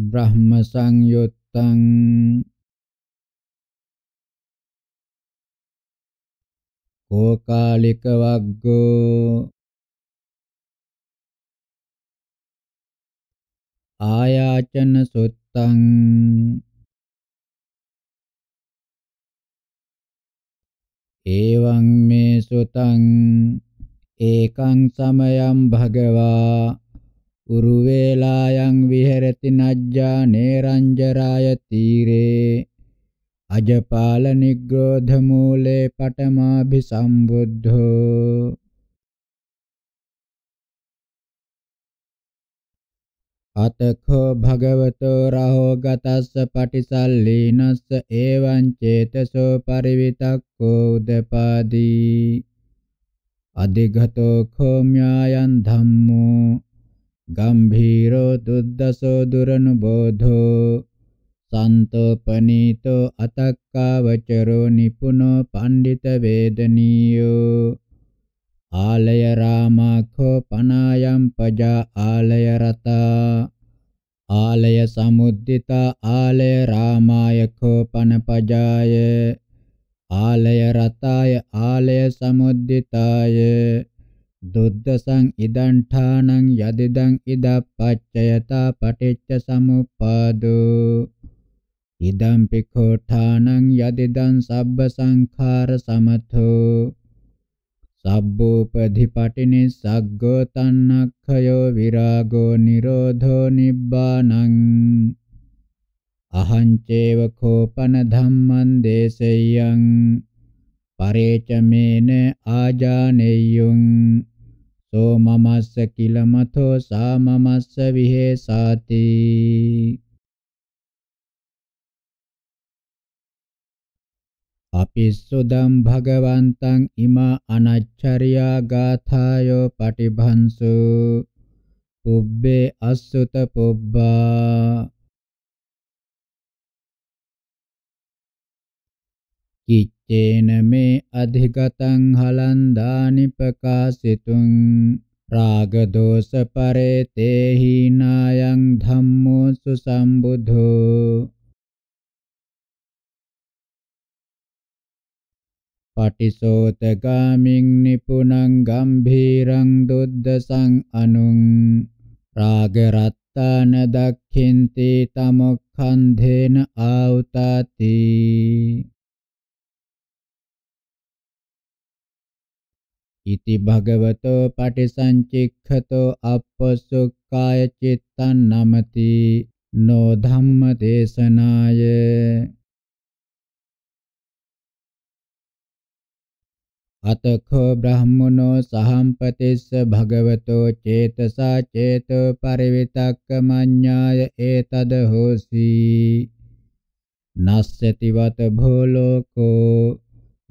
Brahma Sangyuttang Kokalika වග්ගෝ ආයාචන සුත්තං එවං මේ සුතං ඒකං සමයං භගවා උරුවේලායන් විහෙරති නජ්ජා නේරංජරාය තීරේ අජපාල නිග්‍රෝධ මූලේ පඨමාභි සම්බුද්ධෝ අතඛෝ භගවතෝ රහෝ ගතස්ස පටිසල්ලීනස්ස එවං චේතසෝ පරිවිතක්කෝ උදපාදී අධිගතෝ khomyayan ධම්මෝ ගම්භීරෝ දුද්දසෝ දුරනුබෝධෝ සන්තෝපනීතෝ අතක්කාවචරෝ නිපුනෝ පණ්ඩිත වේදනීයෝ ආලය රාමඛෝ පනායම් පජා ආලය රතා ආලය සමුද්දිතා ආලය රාමායඛෝ පනපජාය ආලය රතාය ආලය සමුද්දිතාය දුද්දසං ඉදං ඨානං යදිදං ඉදප්පච්චයතා පටිච්ච සමුප්පාදෝ ඉදං පිඛෝ ඨානං යදිදං සබ්බ සංඛාර සමතෝ සබ්බෝපධිපටිනි සග්ගෝ තන්නක්ඛයෝ විරාගෝ නිරෝධෝ නිබ්බානං අහං චේව කෝපන ධම්මං දේසෙය්‍යං පරේචමේන ආජානෙය්‍යුං සෝ මමස්ස කිලමතෝ සා මමස්ස විහෙසාති අපිස්සුදම් භගවන්තං ඉමා අනච්චරියා ගාථායෝ පටිභංසු පුබ්බේ අස්සුත පුබ්බා කිච්චේන මේ අධිගතං හලන්දානි ප්‍රකාසිතුං රාග දෝෂ පරේතේහි නායං ධම්මෝ සුසම්බුද්ධෝ පටිසෝතගාමින් නිපුනං ගම්භීරං දුද්දසං අනුං රාග රත්තාන දක්ඛින්ති තමොක්ඛන්ධේන ආවුතාති ඉති භගවතෝ පටිසංචික්ඛතෝ අප්පසුක්ඛාය චිත්තං නමති නෝ ධම්ම දේශනාය අතඛෝ බ්‍රහ්මනෝ සහම්පතිස්ස භගවතෝ චේතසා චේතෝ පරිවිතක්ක මඤ්ඤාය ඒතද හෝසි නස්සති වත භෝ ලෝකෝ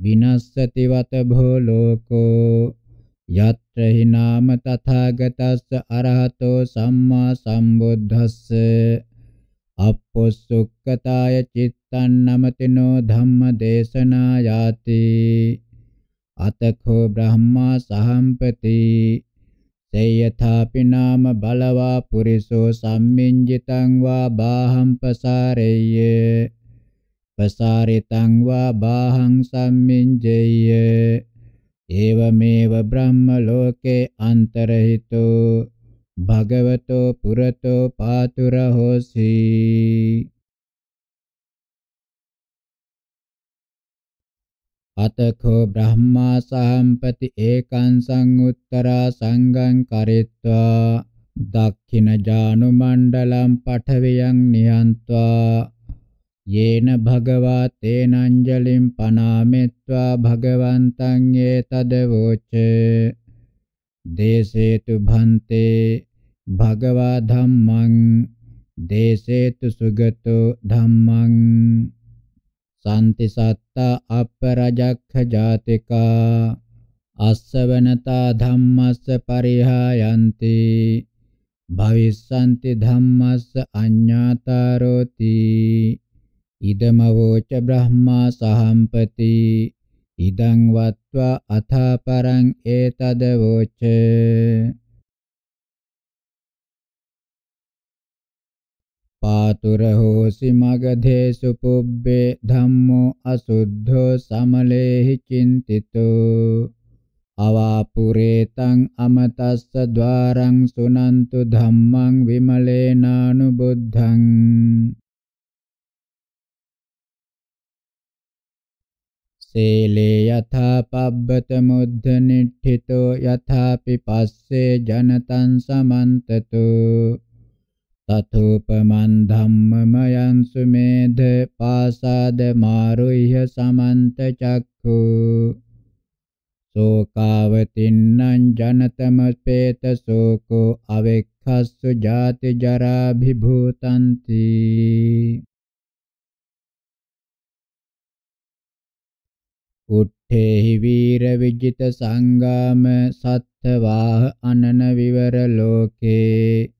විනස්සති වත භෝ ලෝකෝ යත්‍ර හි නාම තථාගතස්ස අරහතෝ සම්මා සම්බුද්දස්ස අපොස්සුක්කතාය චිත්තං නමතිනෝ ධම්ම දේශනා යාති අතඛෝ බ්‍රහ්මා සහම්පති සේයථාපි නාම බලවා පුරිසෝ සම්මින්ජිතං වා බාහම්පසාරේය පසාරිතං වා බාහං සම්මින්ජේය ඒවමේව බ්‍රහ්ම ලෝකේ අන්තරහිතෝ භගවතෝ පුරතෝ පාතුරහෝසි අතකෝ බ්‍රහ්මා සහම්පති ඒකං සංඋත්තරා සංගං කරිත්වා දක්ඛින ජානු මණ්ඩලම් පඨවියං නියන්त्वा යේන භගවා තේනංජලිම් පනාමෙත්වා භගවන්තං ඒතදවෝච දේසේතු භන්තේ භගවා ධම්මං දේසේතු සුගතෝ ධම්මං සම්ති සත්තා අපරජක්ඛ ජාතිකා අස්සවනතා ධම්මස්ස පරිහායන්ති භවිස්සන්ති ධම්මස්ස අඤ්ඤාතරෝති ඉදමවෝච බ්‍රහ්මා සහම්පති ඉදං වත්වා අථාපරං ඒතදවෝච පාතුර හෝසි මගධේසු පුබ්බේ ධම්මෝ අසුද්ධෝ සමලේහි චින්තිතෝ අවාපුරේතං අමතස්ස ద్వාරං සුනන්තු ධම්මං විමලේනානුබුද්ධං සීලේ යථා පබ්බත මුද්ධ නිට්ඨිතෝ යථා පිපස්සේ ජනතං සමන්තතු තතෝපමන් ධම්මමයං සුමේධ පාසාද මාරුහ්‍ය සමන්ත චක්ඛු සෝකාවතින්නං ජනතමපේත සෝකෝ අවෙක්ඛස්සු ජාති ජරා භිභූතಂತಿ උට්ඨේහි වීර විජිත සංගාම සත්ත්වාහ අනන විවර ලෝකේ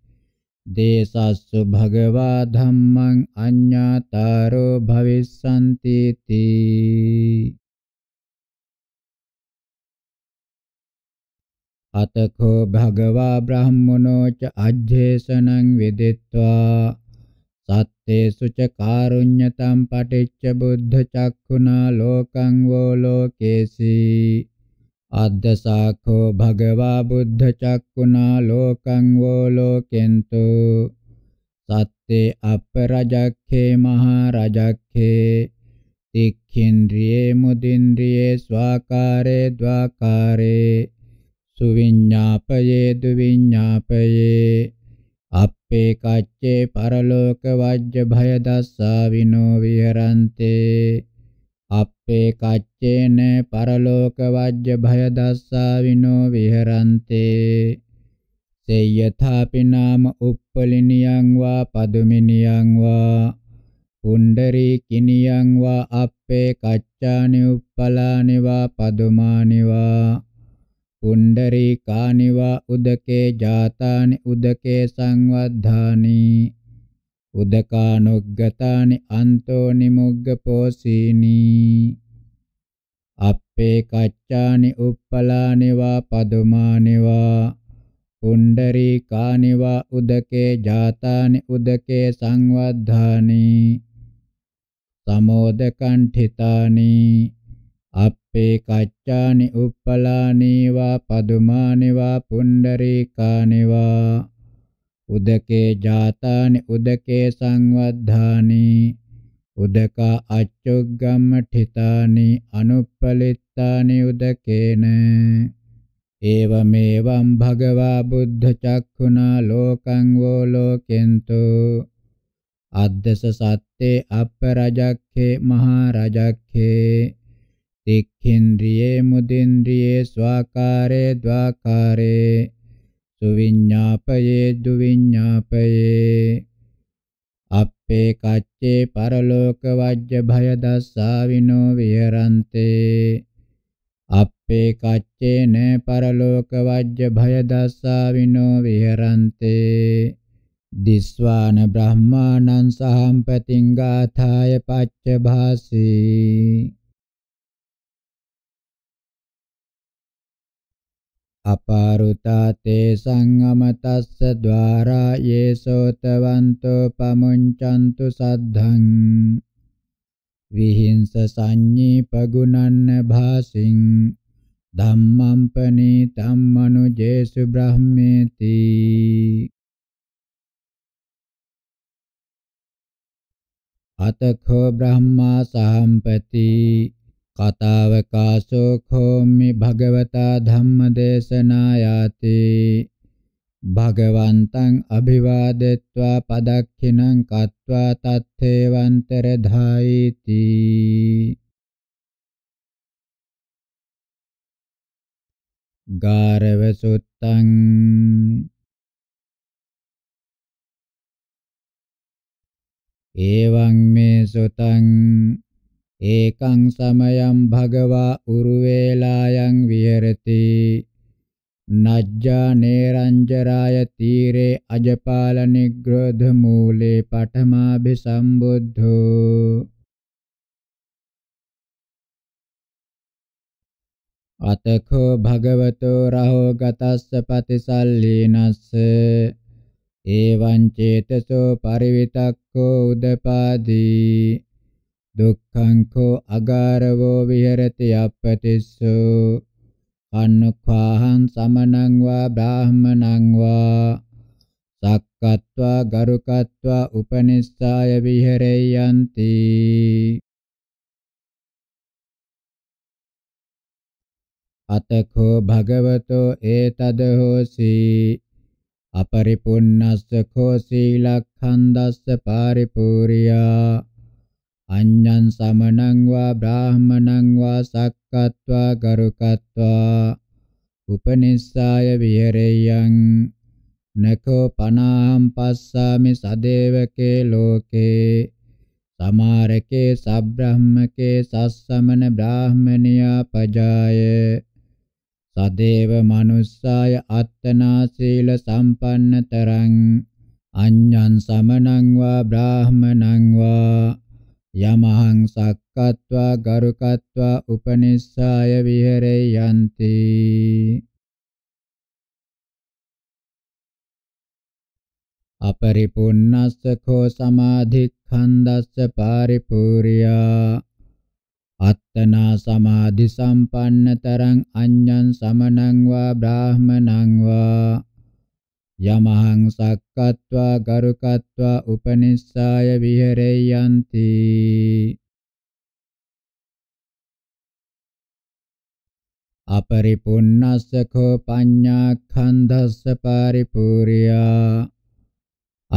දේසස්සු භගවා ධම්මං අඤ්ඤාතාරෝ භවිස්සන්ති තී අතකෝ භගවා බ්‍රහ්මනෝ ච අජ්ජේසනං විදිත්වා සත්තේසු ච කාරුඤ්ඤතම් පටිච්ච බුද්ධ චක්ඛුනා ලෝකං වෝ ලෝකේසි අද්දසාඛෝ භගවා බුද්ධ චක්ඛුනා ලෝකං වෝ ලෝකෙන්තු සත්තේ අපරජක්ඛේ මහරජක්ඛේ තික්ඛින්ද්‍රියේ මුදින්ද්‍රියේ ස්වාකාරේ ද්වාකාරේ සුවිඤ්ඤාපයේ දුවිඤ්ඤාපයේ අප්පේ කච්චේ පරලෝක වජ්ජ භය දස්සා විනෝ විහරන්තේ අප්පේ කච්චේන පරලෝක වජ්ජ භය දස්සා විනෝ විහරන්තේ සේයථාපි නාම උප්පලිනියං වා පදුමිනියං වා පුණ්ඩරී කිනියං වා අප්පේ කච්චානි උප්පලානි වා පදුමානි වා පුණ්ඩරීකානි වා උදකේ ජාතානි උදකේ සංවද්ධානි උදකානුග්ගතානි අන්තෝ නිමුග්ගපෝසීනි අපේ කච්චානි උප්පලානි වා පදුමානි වා පුණ්ඩරීකානි වා උදකේ ජාතානි උදකේ සංවද්ධානි සමෝදකණ්ඨිතානි අප අපේ කච්චානි උප්පලානේවා පදුමානේවා පුණ්ඩරීකානේවා උදකේ ජාතානි උදකේ සංවද්ධානි උදකා අච්චොග්ගම්මඨිතානි අනුප්පලිත්තානි උදකේන ඒවමේවම් භගවා බුද්ධ චක්ඛුනා ලෝකං වෝ ලෝකෙන්තෝ අද්දස සත්තේ අපරජක්ඛේ මහරජක්ඛේ දික්ඛින්ද්‍රියේ මුදින්ද්‍රියේ ස්වාකාරේ ද්වාකාරේ සුවිඤ්ඤාපයේ දුවිඤ්ඤාපයේ අපේ කච්චේ පරලෝක වජ්‍ය භය දස්සාවිනෝ විහරන්තේ අපේ කච්චේන පරලෝක වජ්‍ය භය දස්සාවිනෝ විහරන්තේ දිස්වාන බ්‍රහ්මානං සහම්පතින් ගාථාය පච්ච භාසී aparuta te sangamatassa dwara yeso tavanto pamuncantu saddhang vihinsa sanyi pagunanna bhasing dhammam panitam manujesu brahmeti අතඛෝ Brahma Sahampati කතාවකාසෝ කෝමි භගවතා ධම්මදේශනායාති භගවන්තං අභිවාදෙත්වා පදක්ඛිනං කତ୍වා තත්තේවන්තර ධායිති ගාරව සුත්තං එවං මේ සුතං ඒකං සමයං භගවා උරුවේලායන් විහෙරති නජ්ජා නේරංජරාය තීරේ අජපාල නිග්‍රෝධ මූලේ පඨමාභි සම්බුද්ධෝ අතකෝ භගවතෝ රහෝ ගතස්ස පතිසල්ලීනස්ස එවං චේතසෝ පරිවිතක්කෝ උදපාදී දුක්ඛං කෝ අගාරවෝ විහෙරති අපටිස්සෝ අනුඛාහං සමනං වා බ්‍රාහමනං වා සක්කත්වා ගරුකත්වා උපනිස්සාය විහෙරෙයන්ති අතකෝ භගවතෝ ඒතද හෝසි අපරිපුන්නස්ස කෝ සීලක්ඛන්දස්ස පරිපූර්ණා අඤ්ඤං සමණං වා බ්‍රාහමණං වා සක්කත්වා ගරුකත්වා උපනිස්සාය විහෙරෙයං නකෝ පනාම් පස්සාමි සදේවකේ ලෝකේ සමාරකේ සබ්‍රහ්මකේ සස්සමන බ්‍රාහමනියා පජාය සදේව මනුස්සාය අත්තනා සීල සම්පන්නතරං අඤ්ඤං සමණං වා බ්‍රාහමණං වා යමහං සක්කත්වා ගරුකත්වා උපනිස්සාය විහෙරේ යන්ති අපරිපුන්නස්ස කෝ සමාධික්ඛන්දස්ස පාරිපූර්යා අත්තනා සමාධි සම්පන්නතරං අඤ්ඤං සමණං වා බ්‍රාහමණං වා යමහං සක්කත්වා ගරුකත්වා උපනිස්සාය විහෙරෙයන්ති අපරිපුන්නස්ස කෝ පඤ්ඤාඛන්ධස්ස පරිපූර්යා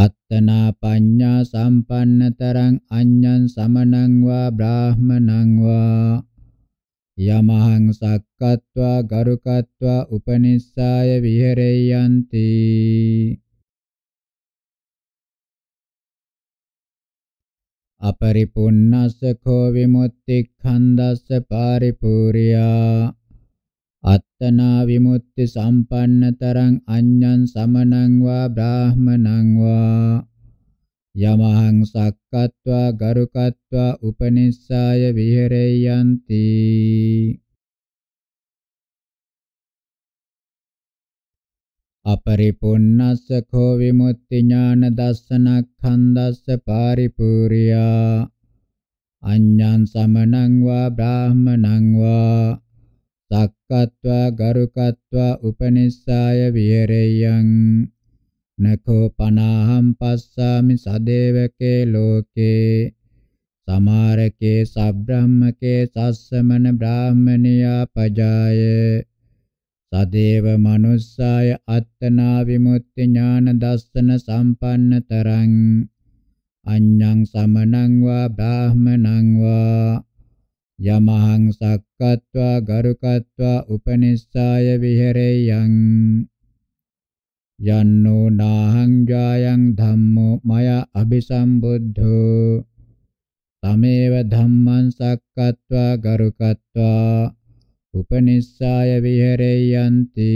අත්තනා පඤ්ඤා සම්පන්නතරං අඤ්ඤං සමනං වා බ්‍රාහමණං වා යමහං සක්කත්වා ගරුකත්වා උපනිස්සාය විහෙරෙයන්ති අපරිපුන්නස්ස කෝ විමුක්ති ඛණ්ඩස්ස පාරිපූර්යා අත්තනා විමුක්ති සම්පන්නතරං අඤ්ඤං සමනං වා බ්‍රාහමනං වා යමහං සක්කත්වා ගරුකත්වා උපනිස්සාය විහෙරෙයන්ති අපරිපුන්නස්ස කෝ විමුක්ති ඥාන දස්සනක්ඛන්දස්ස පාරිපූර්යා අඤ්ඤං සමනං වා බ්‍රාහමණං වා සක්කත්වා ගරුකත්වා උපනිස්සාය විහෙරෙයං නකෝ පනාහම් පස්සාමි සදේවකේ ලෝකේ සමාරකේ සබ්‍රාහ්මකේ සස්සමන බ්‍රාහ්මනියා පජාය සදේව මනුස්සාය අත්තනා විමුක්ති ඥාන දස්සන සම්පන්න තරං අඤ්ඤං සමනං වා බ්‍රාහ්මනං වා යමහං සක්කත්වා ගරුකත්වා උපනිස්සාය විහෙරේයං යන්නෝ නාහං ජායං ධම්මෝ මය අபிසම්බුද්ධෝ තමේව ධම්මං සක්කත්වා ගරුකත්වා උපනිස්සාය විහෙරෙයන්ති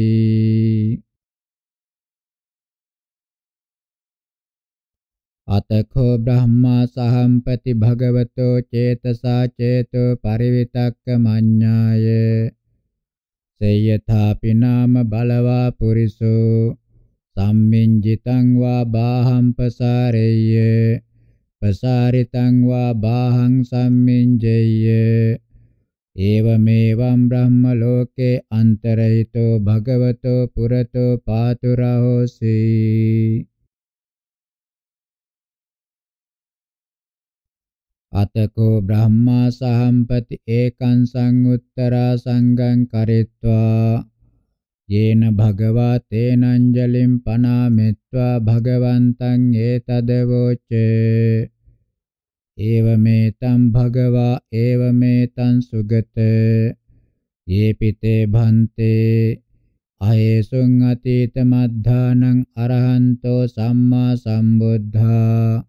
අතකෝ බ්‍රහ්මා සහම්පති භගවතෝ චේතසා චේතෝ පරිවිතක්ක මඤ්ඤාය සේයථාපි නාම බලවා පුරිසෝ සම්මින්ජිතං වා බාහං පසාරෙය්‍ය පසාරිතං වා බාහං සම්මින්ජෙය්‍ය ඒවමේවම් බ්‍රහ්ම ලෝකේ අන්තරහිතෝ භගවතෝ පුරතෝ පාතු රහෝසි අතකෝ බ්‍රහ්මා සහම්පති ඒකං සංඋත්තරා සංගං කරිත්වා යේන භගවා තේනංජලිම් පනාමෙත්වා භගවන්තං ඒතදවෝච ඒවමෙතං භගවා ඒවමෙතං සුගත යේපිතේ භන්තේ අයේසුං අතීත මද්ධානං අරහන්තෝ සම්මා සම්බුද්ධා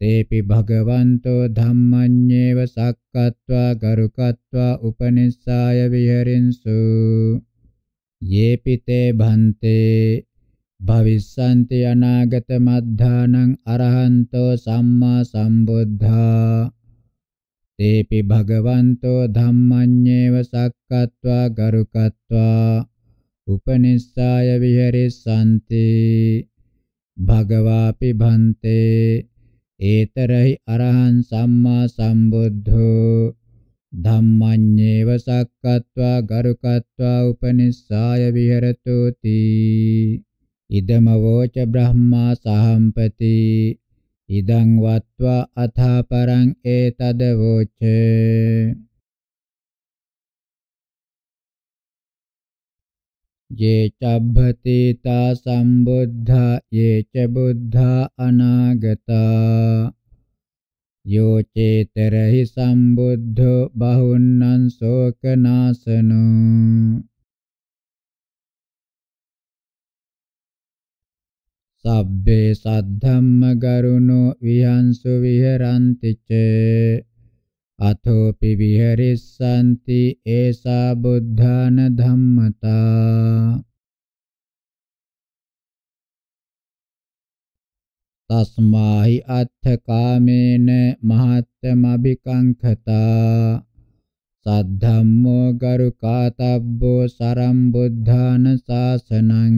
තේපි භගවන්තෝ ධම්මඤ්ඤේව සක්කत्वा ගරුකत्वा උපනිස්සාය විහෙරින්සු යේපිතේ භන්තේ භවිස්සන්ති අනාගත මද්ධානං අරහන්තෝ සම්මා සම්බුද්ධා තේපි භගවන්තෝ ධම්මඤ්ඤේව සක්කत्वा ගරුකत्वा උපනිස්සාය විහෙරිස්සන්ති භගවාපි භන්තේ ඒතරහි අරහං සම්මා සම්බුද්ධෝ ධම්මඤ්ඤේව සක්කत्वा ගරුකत्वा උපනිස්සාය විහෙරතු තී ඉදමවෝච බ්‍රහ්මා සහම්පති ඉදං වත්වා අථා පරං ඒතද වෝච යේ චබ්බති තා සම්බුද්ධා යේ ච බුද්ධා අනාගතා යෝ චේතරහි සම්බුද්ධෝ බහුන්නං ශෝකනාසනෝ සබ්බේ සද්ධම්ම ගරුණෝ විහංසු විහරන්ති ච අතෝපි විහෙරිස්සanti ඒසා බුද්ධාන ධම්මතා තස්මාහි අත්ථ කාමේන මහත්තමබිකංඛතා සද්ධම්මෝ ගරුකාතබ්බෝ සරම්බුද්ධාන සාසනං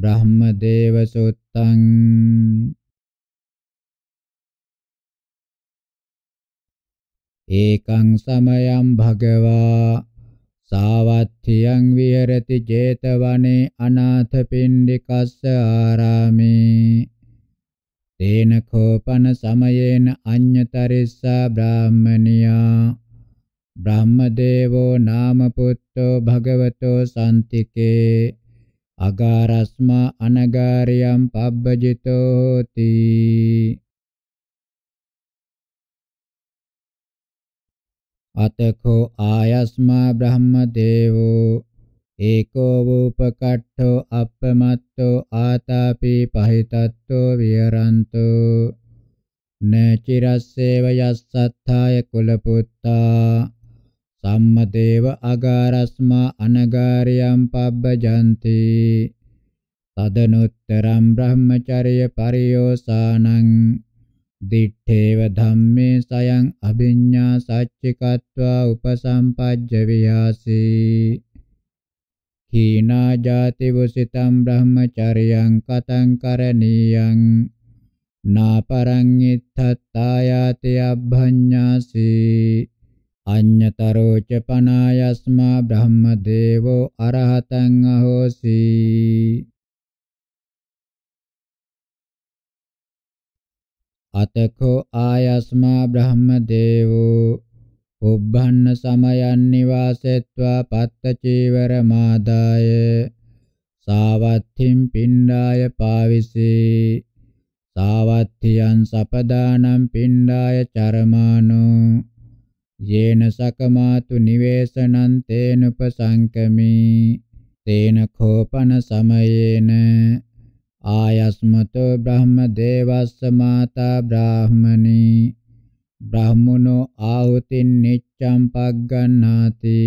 බ්‍රහ්මදේව සුත්තං ඒකං සමයං භගවා තියං විහෙරති 제තවනේ අනාථ පින්ඩිකස්ස ආරාමේ තේන කෝපන සමයේන අඤ්‍යතරිස්සා බ්‍රාහ්මනියා බ්‍රහ්මදේවෝ නාම පුත්තෝ භගවතෝ සම්තිකේ අගාරස්මා අනගාරියම් පබ්බජිතෝ හෝති අතකෝ ආයස්මා බ්‍රහ්මදේවෝ ඒකෝ වූපකට්ඨෝ අප්පමත්තෝ ආතාපි පහිතත්තෝ විහරන්තෝ නචිරස්සේව යස්සත්තාය කුලපුත්තා සම්මදේව අගාරස්මා අනගාරියම් පබ්බජන්ති තදනුත්තරම් බ්‍රහ්මචර්ය පරියෝසානං දිත්තේව ධම්මේ සයං අභිඤ්ඤා සච්චිකत्वा උපසම්පජ්ජ වියාසී හීනා ජාති වසිතම් බ්‍රහ්මචර්යං කතං කරණීයං නාපරං ඉත්තත්තායාති අබ්භඤ්ඤාසි අඤ්ඤතරෝ ච පනායස්මා බ්‍රහ්මදේවෝ අරහතං අහෝසි අතකෝ ආයස්මා බ්‍රහ්මදේවෝ උබ්බන්න සමයන් නිවාසෙත්වා පත්ත චීවර මාදාය සාවත්ථින් පිණ්ඩාය පාවිසී සාවත්ථියන් සපදානම් පිණ්ඩාය චරමානෝ යේන සකමාතු නිවේසනං තේනුපසංකමි තේන කෝපන සමයේන ආයස්මතෝ බ්‍රහ්ම දේවස්ස මාතා බ්‍රාහමනී බ්‍රාහමනෝ ආහුතින් නිච්ඡම් පග්ගණ්ණාති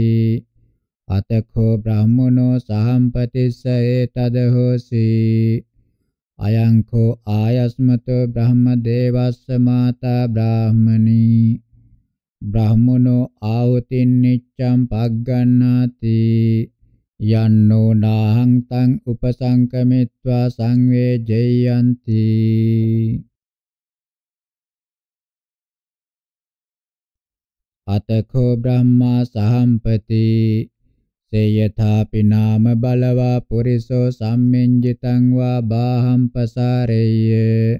අතඛෝ බ්‍රාහමනෝ සහම්පතිස්ස ඒතද හෝසි අයංඛෝ ආයස්මතෝ බ්‍රහ්ම දේවස්ස මාතා බ්‍රාහමනී බ්‍රාහමනෝ ආහුතින් නිච්ඡම් පග්ගණ්ණාති යන්නෝ නාහං තං උපසංකමිත්වා සංවේජයන්ති අතකෝ බ්‍රහ්මා සහම්පති සේයථාපි නාම බලවා පුරිසෝ සම්මෙන්ජිතං වා බාහං පසාරෙය්‍ය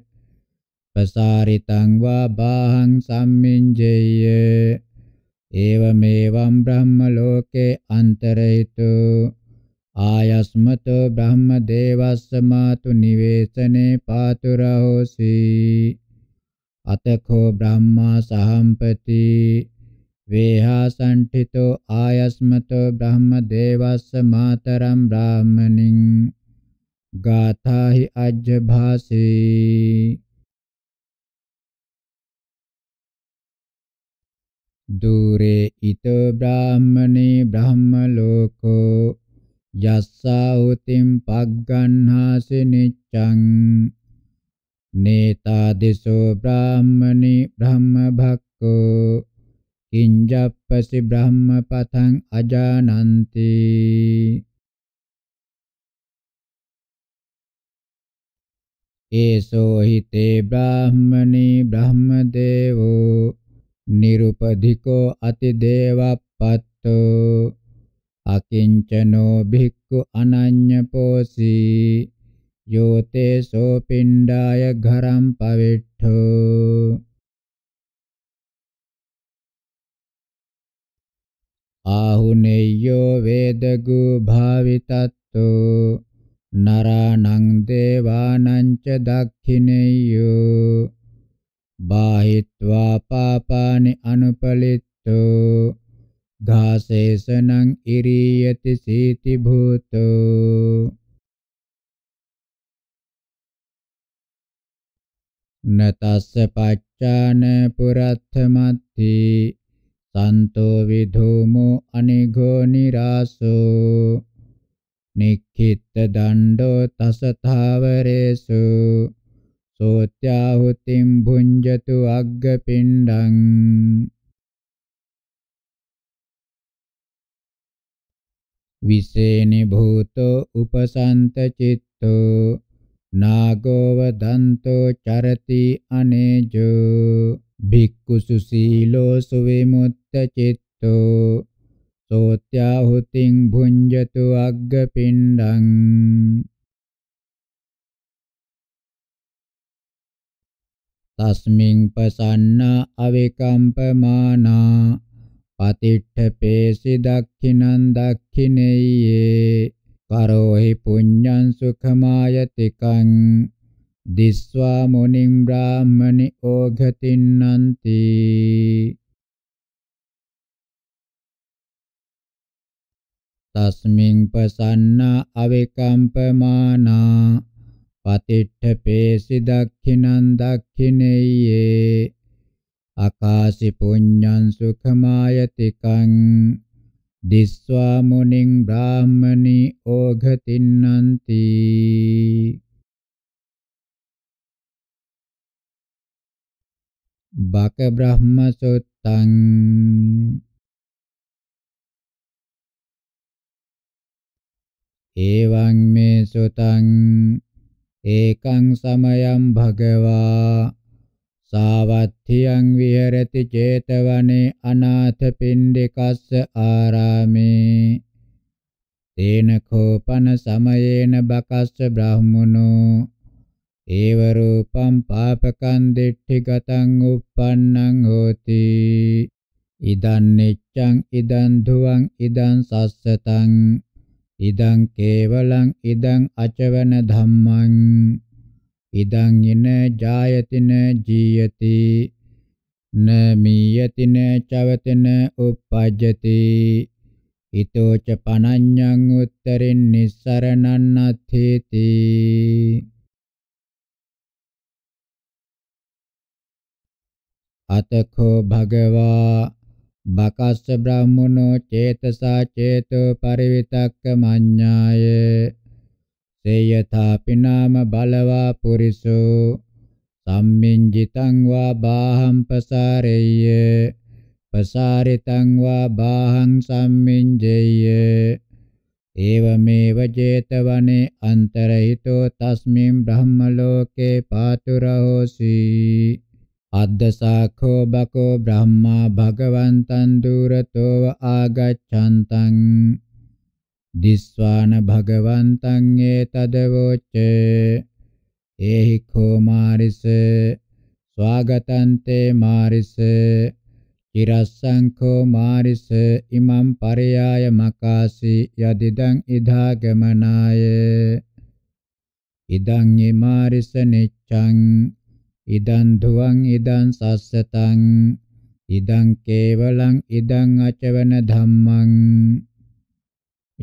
පසාරිතං වා බාහං සම්මෙන්ජෙය්‍ය एवमेवं ब्रह्मलोके अन्तरयितो आयस्मतो ब्रह्मदेवस्य मातु निवेशने पातु रहोसि अतखो ब्रह्मा सहम्पति वेहासण्ठितो आयस्मतो ब्रह्मदेवस्य मातरं ब्राह्मणिं गाथा हि अज्जभासी දුරේ ඊතෝ බ්‍රාහමනේ බ්‍රහ්ම ලෝකෝ යස්සා උතිම් පග්ගන්හාසෙ නිච්ඡං නේතා දිසෝ බ්‍රාහමනේ බ්‍රහ්ම භක්කෝ කිංජප්පසි බ්‍රහ්ම පතං අජානන්ති ඒසෝ හිතේ බ්‍රාහමනේ බ්‍රහ්ම දේවෝ निरुपधिको अतिदेवपत्तो අකිංචනෝ භික්ඛු අනඤ්ඤපෝසි යෝතේ සෝපිණ්ඩාය ඝරම් පවිට්ඨෝ ආහුනේයෝ වේදගු භාවිතත්තෝ නරාණං දේවානං ච දක්ඛිනේයෝ බාහිත්වා පාපානි අනුපලිත්තෝ ඝාසේසනං ඉරියති සීති භූතෝ නතස්ස පච්චාන පුරත්ථමත්ති සන්තෝ විධූමෝ අනිඝෝ නිරාසෝ නික්ඛිත දණ්ඩෝ තස තාවරේසු සෝත්‍යාහුතිම් භුඤ්ජතු අග්ගපිණ්ඩං විසේනි භූතෝ උපසන්ත චිත්තෝ නාගෝව දන්තෝ චරති අනේජෝ භික්ඛු සුසීලෝ සුවිමුත්ත චිත්තෝ සෝත්‍යාහුතින් භුඤ්ජතු අග්ගපිණ්ඩං තස්මින් පසන්න අවිකම්පමානා පතිට්ඨපේ සිදක්ඛිනං දක්ඛිනේයේ කරෝහි පුඤ්ඤං සුඛමායතිකං දිස්වා මුනිම් බ්‍රාහමනි ඕඝතින්නන්ති තස්මින් පසන්න අවිකම්පමානා පතිට්ඨපේසි දක්ඛිනං දක්ඛිනෙය්‍යේ අකාසි පුඤ්ඤං සුඛමායතිකං දිස්වා මුනිං බ්‍රාහ්මනි ඕඝතින්නන්ති බක බ්‍රහ්ම සුත්තං එවං මේ සුතං ඒකං සමයං භගවා සාවත්ථියං විහෙරති චේතවනේ අනාථ පින්ඩිකස්ස ආරාමේ තේන කෝපන සමයේන බකස්ස බ්‍රාහ්මනෝ ඒව රූපං පාපකං දිට්ඨිගතං uppannං හෝති ඉදන් නිච්ඡං ඉදන් ධුවං ඉදන් සස්සතං ඉදං කේවලං ඉදං අචවන ධම්මං ඉදං යන ජායතින ජීයති නමීයතින චවතින උපජ්ජති ඊතෝ ච පනඤ්ඤං උත්තරින් නිස්සරණං අත්ථේති අතකෝ භගවා බකස්ස බ්‍රාහ්මනෝ චේතසා චේතෝ පරිවිතක්ක මඤ්ඤාය සේයථාපි නාම බලවා පුරිසෝ සම්මින්ජිතං වා බාහං පසාරෙය්‍ය පසාරිතං වා බාහං සම්මින්ජෙය්‍ය ඒවමේව 제තවනේ අන්තරහිතෝ තස්මින් බ්‍රහ්මලෝකේ පාතුරහෝසී අද්දසාඛෝ බකෝ බ්‍රහ්මා භගවන්තං දුරතෝව ආගච්ඡන්තං දිස්වාන භගවන්තං ඒතදවොච්ච ඒහි කෝමාරිස ස්වාගතන්තේ මාරිස චිරස්සංඛෝ මාරිස ඉමම් පරයාය මකාසි යදිදං ඉදා ගමනාය ඉදං යේ මාරිස නිච්ඡං ඉදං ධුවං ඉදං සස්සතං ඉදං කේවලං ඉදං අචවන ධම්මං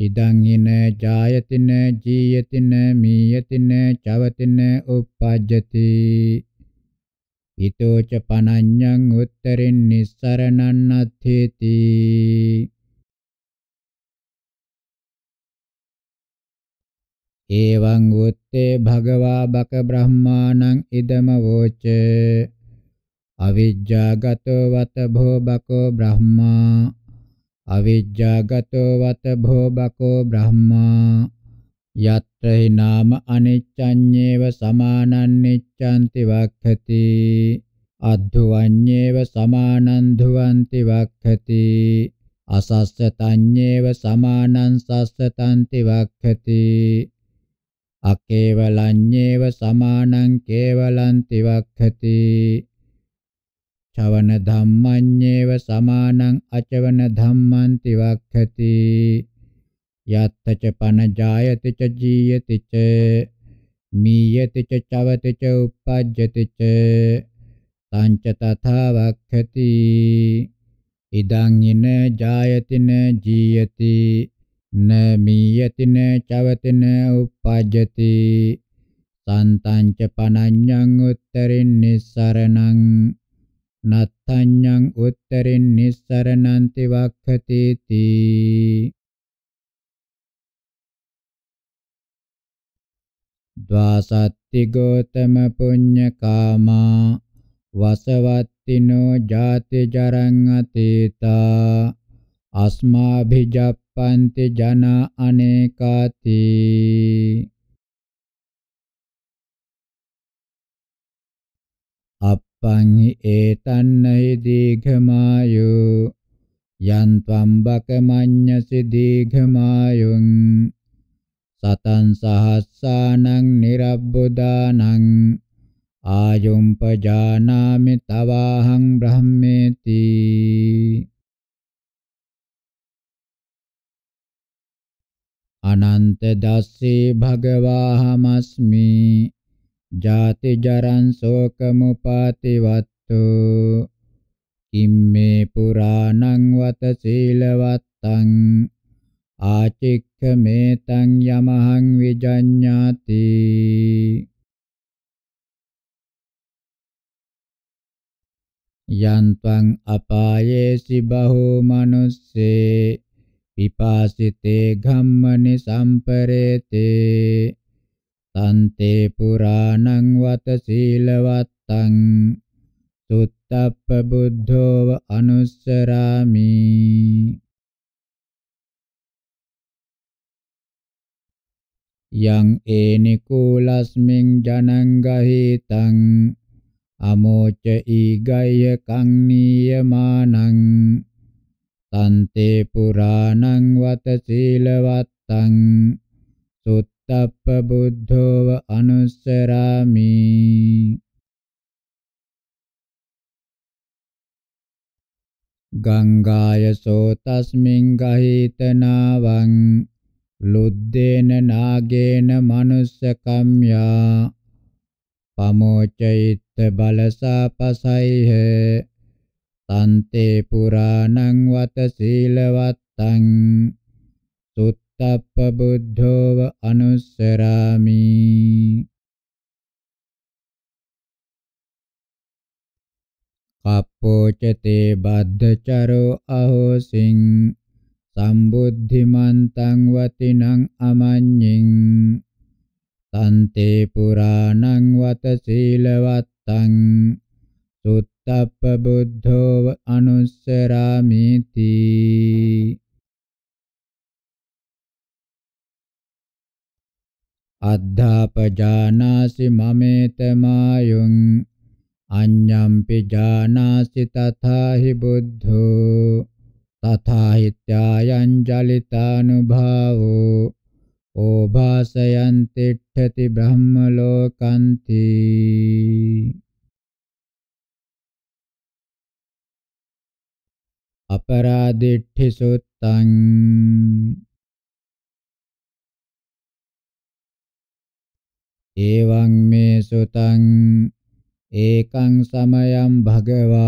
ඉදං හින ජායතින ජීයතින මීයතින චවතින uppajjati ඊතෝච පනඤ්ඤං උත්තරින් නිස්සරණං අත්ථේති එවං උත්තේ භගවා බක බ්‍රහ්මාණං ඉදම වෝච අවිජ්ජාගතෝ වත භෝ බකෝ බ්‍රහ්මා අවිජ්ජාගතෝ වත භෝ බකෝ බ්‍රහ්මා යත්‍ර හි නාම අනිච්ඡඤ්ඤේව සමානන්නිච්ඡන්ති වක්ඛති අද්ධුවඤ්ඤේව සමානං ධුවන්ති වක්ඛති අසස්සතඤ්ඤේව සමානං සස්සතන්ති වක්ඛති අකේවලඤ්ඤේව සමානං කේවලං තිවක්ඛති චවන ධම්මඤ්ඤේව සමානං අචවන ධම්මං තිවක්ඛති යත්තච පනජායති ච ජීයති ච මීයති ච චවති ච උපජ්ජති ච තංච තථාවක්ඛති ඉදං ින ජායති න ජීයති න මීයතින චවතින uppajjati santanca panannyang uttarin nissaranang nattannyang uttarin nissarananti vakkhati ti ද්වාසත්ති Gotama පුඤ්ඤ කාමා වසවත්තිනෝ ජාති ජරං අතීතා අස්මාභිජප්ප පන්ති ජන අනේකාති අප්පං ඒතන්නයි දීඝමායෝ යන් ත්වම් බකමඤ්ඤසි දීඝමායුං සතං සහස්සානං නිරබ්බුදානං ආයුම් පජානාමි තවාහං බ්‍රහ්මේති අනන්ත දස්සේ භගවාහමස්මි ජාති ජරං ශෝකමුපාතිවත්තු කිම්මේ පුරාණං වත සීලවත්තං ආචික්ඛමේතං යමහං විජඤ්ඤාති යන්තං අපායේසි බහෝ මනුස්සේ පිපාසිතේ ඝම්මනි සම්පරේතේ තන්තේ පුරාණං වත සීලවත්තං සුත්තප්ප බුද්ධෝව අනුස්සරාමි යං ඒනිකූලස්මින් ජනං ගහිතං අමෝච ඊගය කං නියමානං තන්තේ පුරාණං වත සීලවත්තං සුත්තප්ප බුද්ධෝව අනුස්සරාමි ගංගාය සෝතස්මින් ගහිතනාවං ලුද්දේන නාගේන මනුස්ස කම්යා පමෝචෛත්ත බලසාපසයිහ තන්තේ පුරාණං වත සීලවත්තං සුත්තප්ප බුද්ධෝව අනුස්සරාමි කප්පෝචතේ බද්ධචරෝ අහෝසින් සම්බුද්ධිමන්තං වතිනං අමඤ්ඤින් තන්තේ පුරාණං වත සීලවත්තං සුත් තප්පබුද්ධෝව අනුස්සරාමිති අද්ධාපජානාසි මමේත මායුං අඤ්ඤම්පි ජානාසි තථාහි බුද්ධෝ තථාහිත්‍යායං ජලිතානුභාවෝ ඕභාසයන් තිට්ඨති බ්‍රහ්ම ලෝකන්ති अपरादिट्ठि सुत्तं एवं मे सुतं एकं समयं भगवा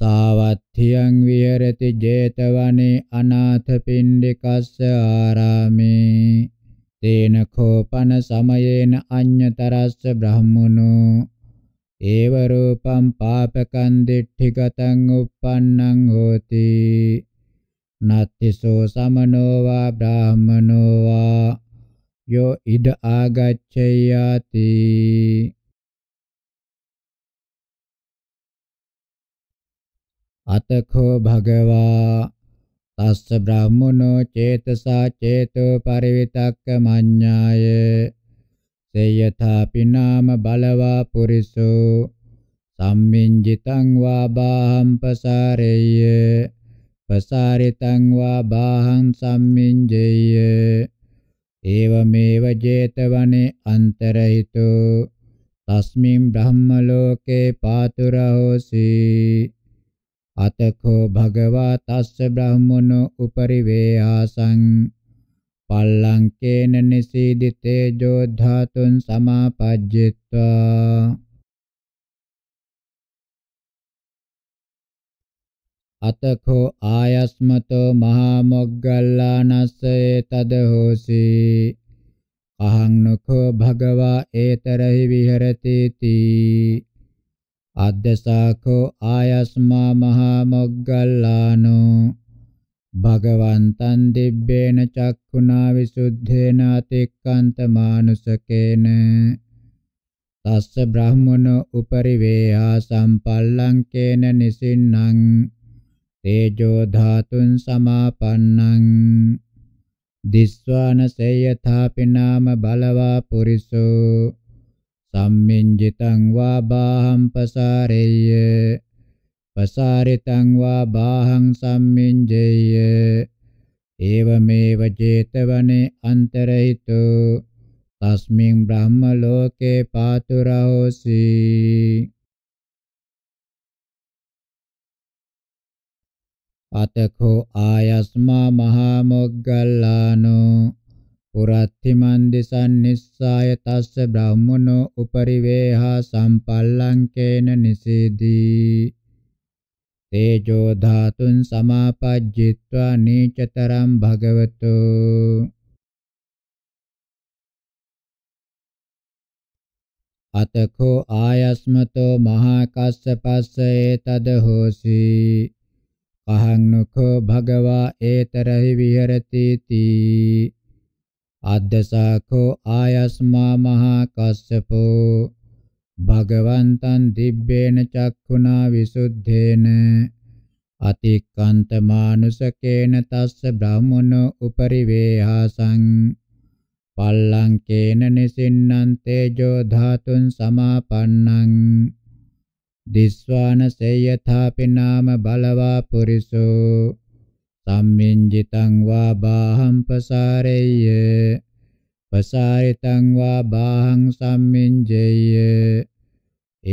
सावत्थियं विहरति जेतवने अनाथपिण्डिकस्य आरामे तेन खोपन समयेन अन्यतरस्य ब्राह्मणो ඒව රූපම් පාපකං දිට්ඨිගතං uppannං හෝති නත්තිසෝ සමනෝ වා බ්‍රාහමනෝ වා යෝ ඉද ආගච්ඡයාති අතඛෝ භගවා තස්ස බ්‍රාහමනෝ චේතසා චේතෝ පරිවිතක්ක මඤ්ඤාය තේයථාපි නාම බලවා පුරිසෝ සම්මින්ජිතං වා බාහං පසාරේය පසාරිතං වා බාහං සම්මින්ජේය ඒවමේව 제තවනේ අන්තරහිතෝ තස්මින් බ්‍රහ්ම ලෝකේ පාතුරහෝසි අතකෝ භගවා තස්ස බ්‍රහ්මනෝ උපරිවේයාසං පල්ලංකේන නිසීදිතේ ජෝධාතුන් සමාපජ්ජිත්වා අතකෝ ආයස්මතෝ මහා මොග්ගල්ලානස්ස ඒතදහෝසි අහං නකෝ භගවා ඒතරහි විහෙරති තී අද්දසාකෝ ආයස්මා මහා මොග්ගල්ලානෝ භගවන්තං දිබ්බේන චක්ඛුනා විසුද්ධේන අතික්කන්ත මානුසකේන තස්ස බ්‍රහ්මනෝ උපරිවේයා සම්පල්ලංකේන නිසින්නම් තේජෝ ධාතුන් සමාපන්නං දිස්වාන සේයථාපි නාම බලවා පුරිසෝ සම්මින්ජිතං වා බාහම් පසාරේය පසාරිතං වා බාහං සම්මින්ජේය ඒවමේව චේතවනේ අන්තරහිතෝ තස්මින් බ්‍රහ්ම ලෝකේ පාතුරෝසි අතකෝ ආයස්මා මහා මොග්ගල්ලානෝ පුරත්තිමන් දිසන් නිස්සාය තස්ස බ්‍රහ්මනෝ උපරිවේහා සම්පල්ලංකේන නිසීදී තේජෝ ධාතුන් සමාපජ්ජිත්වා නීචතරම් භගවතු අතකෝ ආයස්මතෝ මහා කස්සපස්ස ඒතද හෝසි අහං නුඛෝ භගවා ඒතරහි විහෙරති තී අද්දසාඛෝ ආයස්මා මහා කස්සපෝ භගවන්තං දිබ්බේන චක්ඛුනා විසුද්ධේන අතික්කන්ත මානුසකේන තස්ස බ්‍රාහමනෝ උපරිවේහාසං පල්ලංකේන නිසින්නං තේජෝ ධාතුන් සමාපන්නං දිස්වාන සේයථාපි නාම බලවා පුරිසෝ සම්මින්ජිතං වා බාහම් පසාරෙය්‍ය පසාරිතං වා බාහං සම්මින්ජේය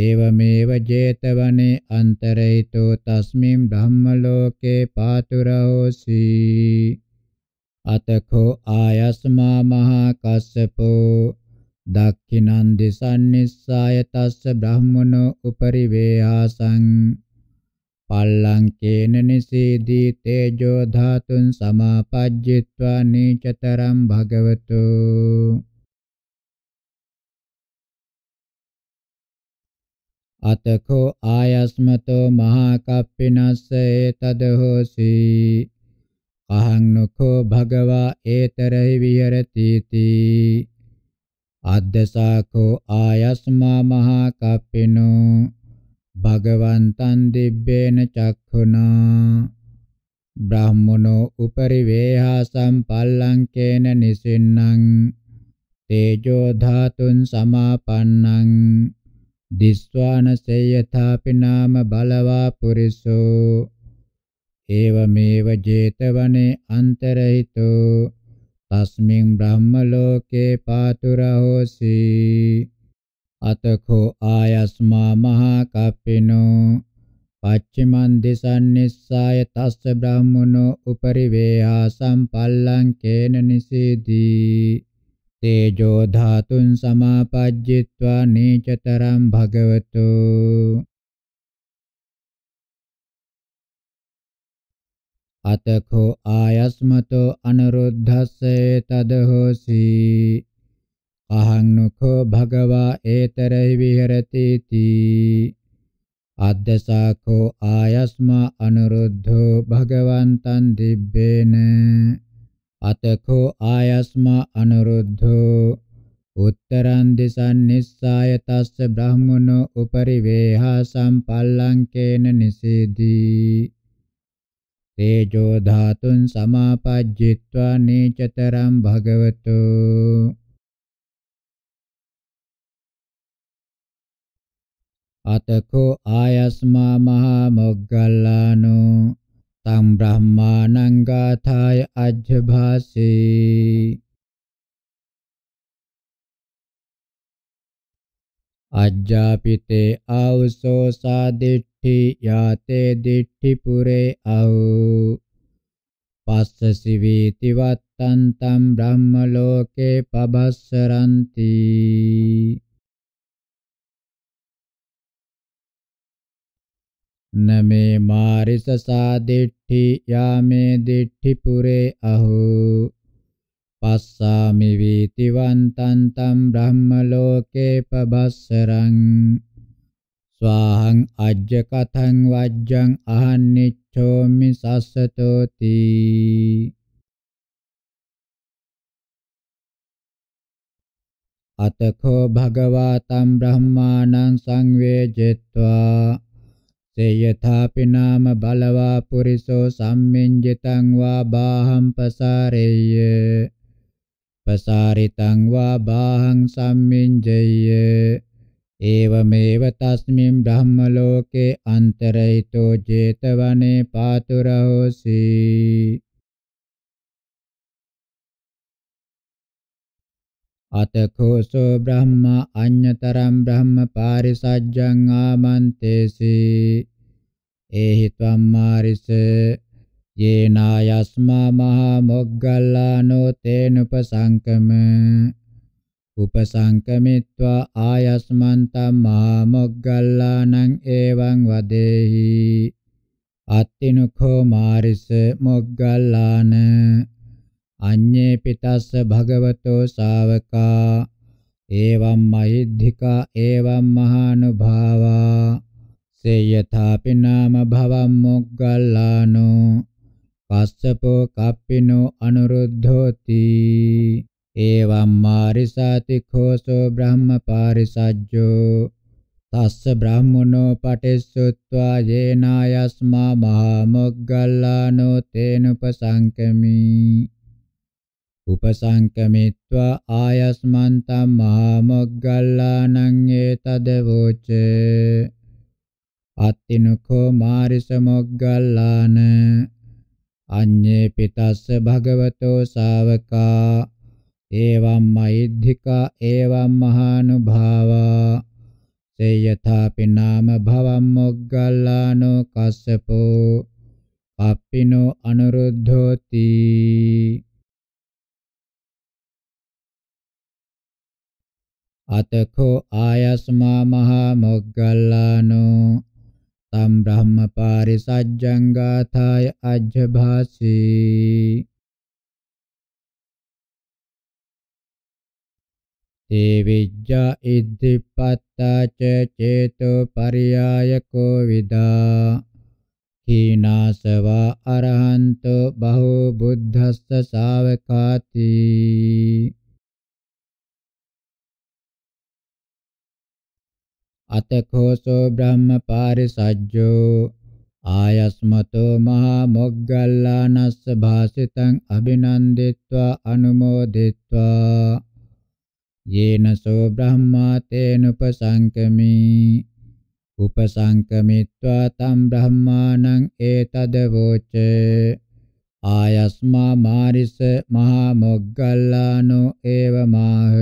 ඒවමේව 제තවනේ අන්තරේතෝ තස්මින් බ්‍රහ්ම ලෝකේ පාතුරෝසි අතකෝ ආයස්මා මහා කස්සපෝ දක්ඛිනන් දිසන්නිස්සාය තස්ස බ්‍රහ්මනෝ උපරිවේහාසං පල්ලංකේන නිසීදී තේජෝ ධාතුන් සමාපජ්ජිත්වා නීචතරම් භගවතු අතකෝ ආයස්මතෝ මහා කප්පිනස්ස ඒතද හෝසි අහං නකෝ භගවා ඒතරහි විහෙරති තී අද්දසාකෝ ආයස්මා මහා කප්පිනෝ භගවන්තං දිබ්බේන චක්ඛුනා බ්‍රාහ්මනෝ උපරි වේහාසම් පල්ලංකේන නිසින්නම් තේජෝ ධාතුන් සමාපන්නං දිස්වාන සේයථාපි නාම බලවා පුරිසෝ ඒවමේව 제තවනේ අන්තරහිතෝ තස්මින් බ්‍රහ්ම ලෝකේ පාතුරහෝසී අතඛෝ ආයස්මා මහා කප්පිනෝ පච්චිමන් දිසන්නිස්සාය තස්ස බ්‍රාහ්මනෝ උපරිවේහා සම්පල්ලංකේන නිසීදී තේජෝ ධාතුන් සමාපජ්ජිත්වා නීචතරම් භගවතු අතඛෝ ආයස්මතෝ අනුරුද්ධස්සේ තදහෝසී අහං නුඛෝ භගවා ඒතරයි විහෙරති තී අද්දසාඛෝ ආයස්මා අනුරුද්ධෝ භගවන්තං දිබ්බේන අතඛෝ ආයස්මා අනුරුද්ධෝ උත්තරං දිසං නිස්සාය තස්ස බ්‍රහ්මනෝ උපරි වේහා සම්පල්ලංකේන නිසීදී තේජෝ ධාතුන් සමාපජ්ජිත්වා නීචතරම් භගවතෝ අතකෝ ආයස්මා මහා මොග්ගල්ලානෝ තං බ්‍රහ්මානං ගාථාය අජ්ජභාසේ අජ්ජාපිතේ ආවසෝ සාදිට්ඨි යාතේ දිට්ඨි පුරේ ආවෝ පස්සසිවීති වත්තන්තම් බ්‍රහ්ම ලෝකේ පබස්සරන්ති न मे मारिससा दिट्ठि या मे दिट्ठिपुरे अहो पस्सामि वीतिवन्तं तं ब्रह्मलोके पभस्सरम् स्वाहं अज्य कथं वज्रम् अहन्निच्छोमि ससतोति अतखो भगवतं ब्रह्माणं संवेजित्वा සේයථාපි නාම බලවා පුරිසෝ සම්මින්ජිතං වා බාහං පසාරේය පසාරිතං වා බාහං සම්මින්ජේය ඒවමේව තස්මින් බ්‍රහ්ම ලෝකේ අන්තරයිතෝ 제තවනේ පාතුරහෝසී අතඛෝසෝ බ්‍රහ්මා අඤ්ඤතරම් බ්‍රහ්ම පාරිසජ්ජං ආමන්තේසි ඒහි ත්වම්මාරිස යේනායස්මා මහා මොග්ගල්ලානෝ තේනුපසංකම උපසංකමිත්වා ආයස්මන්තම් මහා මොග්ගල්ලානං එවං වදේහි අත්තිනුඛෝ මාරිස මොග්ගල්ලාන අඤ්ඤේ පිටස්ස භගවතෝ ශාවකා එවම් මහිද්ධිකා එවම් මහානුභාවා සේයථාපි නාම භවම් මොග්ගල්ලානෝ පස්සපෝ කප්පිනෝ අනුරුද්ධෝති එවම් මාරිසාති ഘോഷෝ බ්‍රහ්මපාරිසජ්ජෝ තස්ස බ්‍රාහ්මනෝ පටිස්සුත්වා යේනායස්මා මහා මොග්ගල්ලානෝ තේනුපසංකමී උපසංකමිත්වා ආයස්මන්තම් මහා මොග්ගල්ලානං ඒතදවෝච අත්තිනකෝ මාරිස මොග්ගල්ලාන අඤ්ඤේ පිටස්ස භගවතෝ ශාවකා එවම් මෛද්ධිකා එවම් මහානුභාවා සේයථාපි නාම භවම් මොග්ගල්ලානෝ කස්සපෝ පප්පිනෝ අනුරුද්ධෝති අතකෝ ආයස්මා මහා මොග්ගල්ලානෝ තම් බ්‍රහ්ම පාරිසජ්ජං ගාථාය අජ්ජභාසී තේ විජ්ජා ඉද්ධිපත්තා ච චේතෝ පරියායකෝ විදා කීනාසවා අරහන්තෝ බහෝ බුද්ධස්ස ශාවකාති අතකෝසෝ බ්‍රහ්ම පාරිසජ්ජෝ ආයස්මතෝ මහා මොග්ගල්ලානස්ස භාසිතං අභිනන්දිත්වා අනුමෝදිත්වා යේනසෝ බ්‍රහ්මා තේනුපසංකමි උපසංකමිත්වා තම් බ්‍රහ්මානං ඒතදවෝච ආයස්මා මාරිස මහා මොග්ගල්ලානෝ ඒවමාහ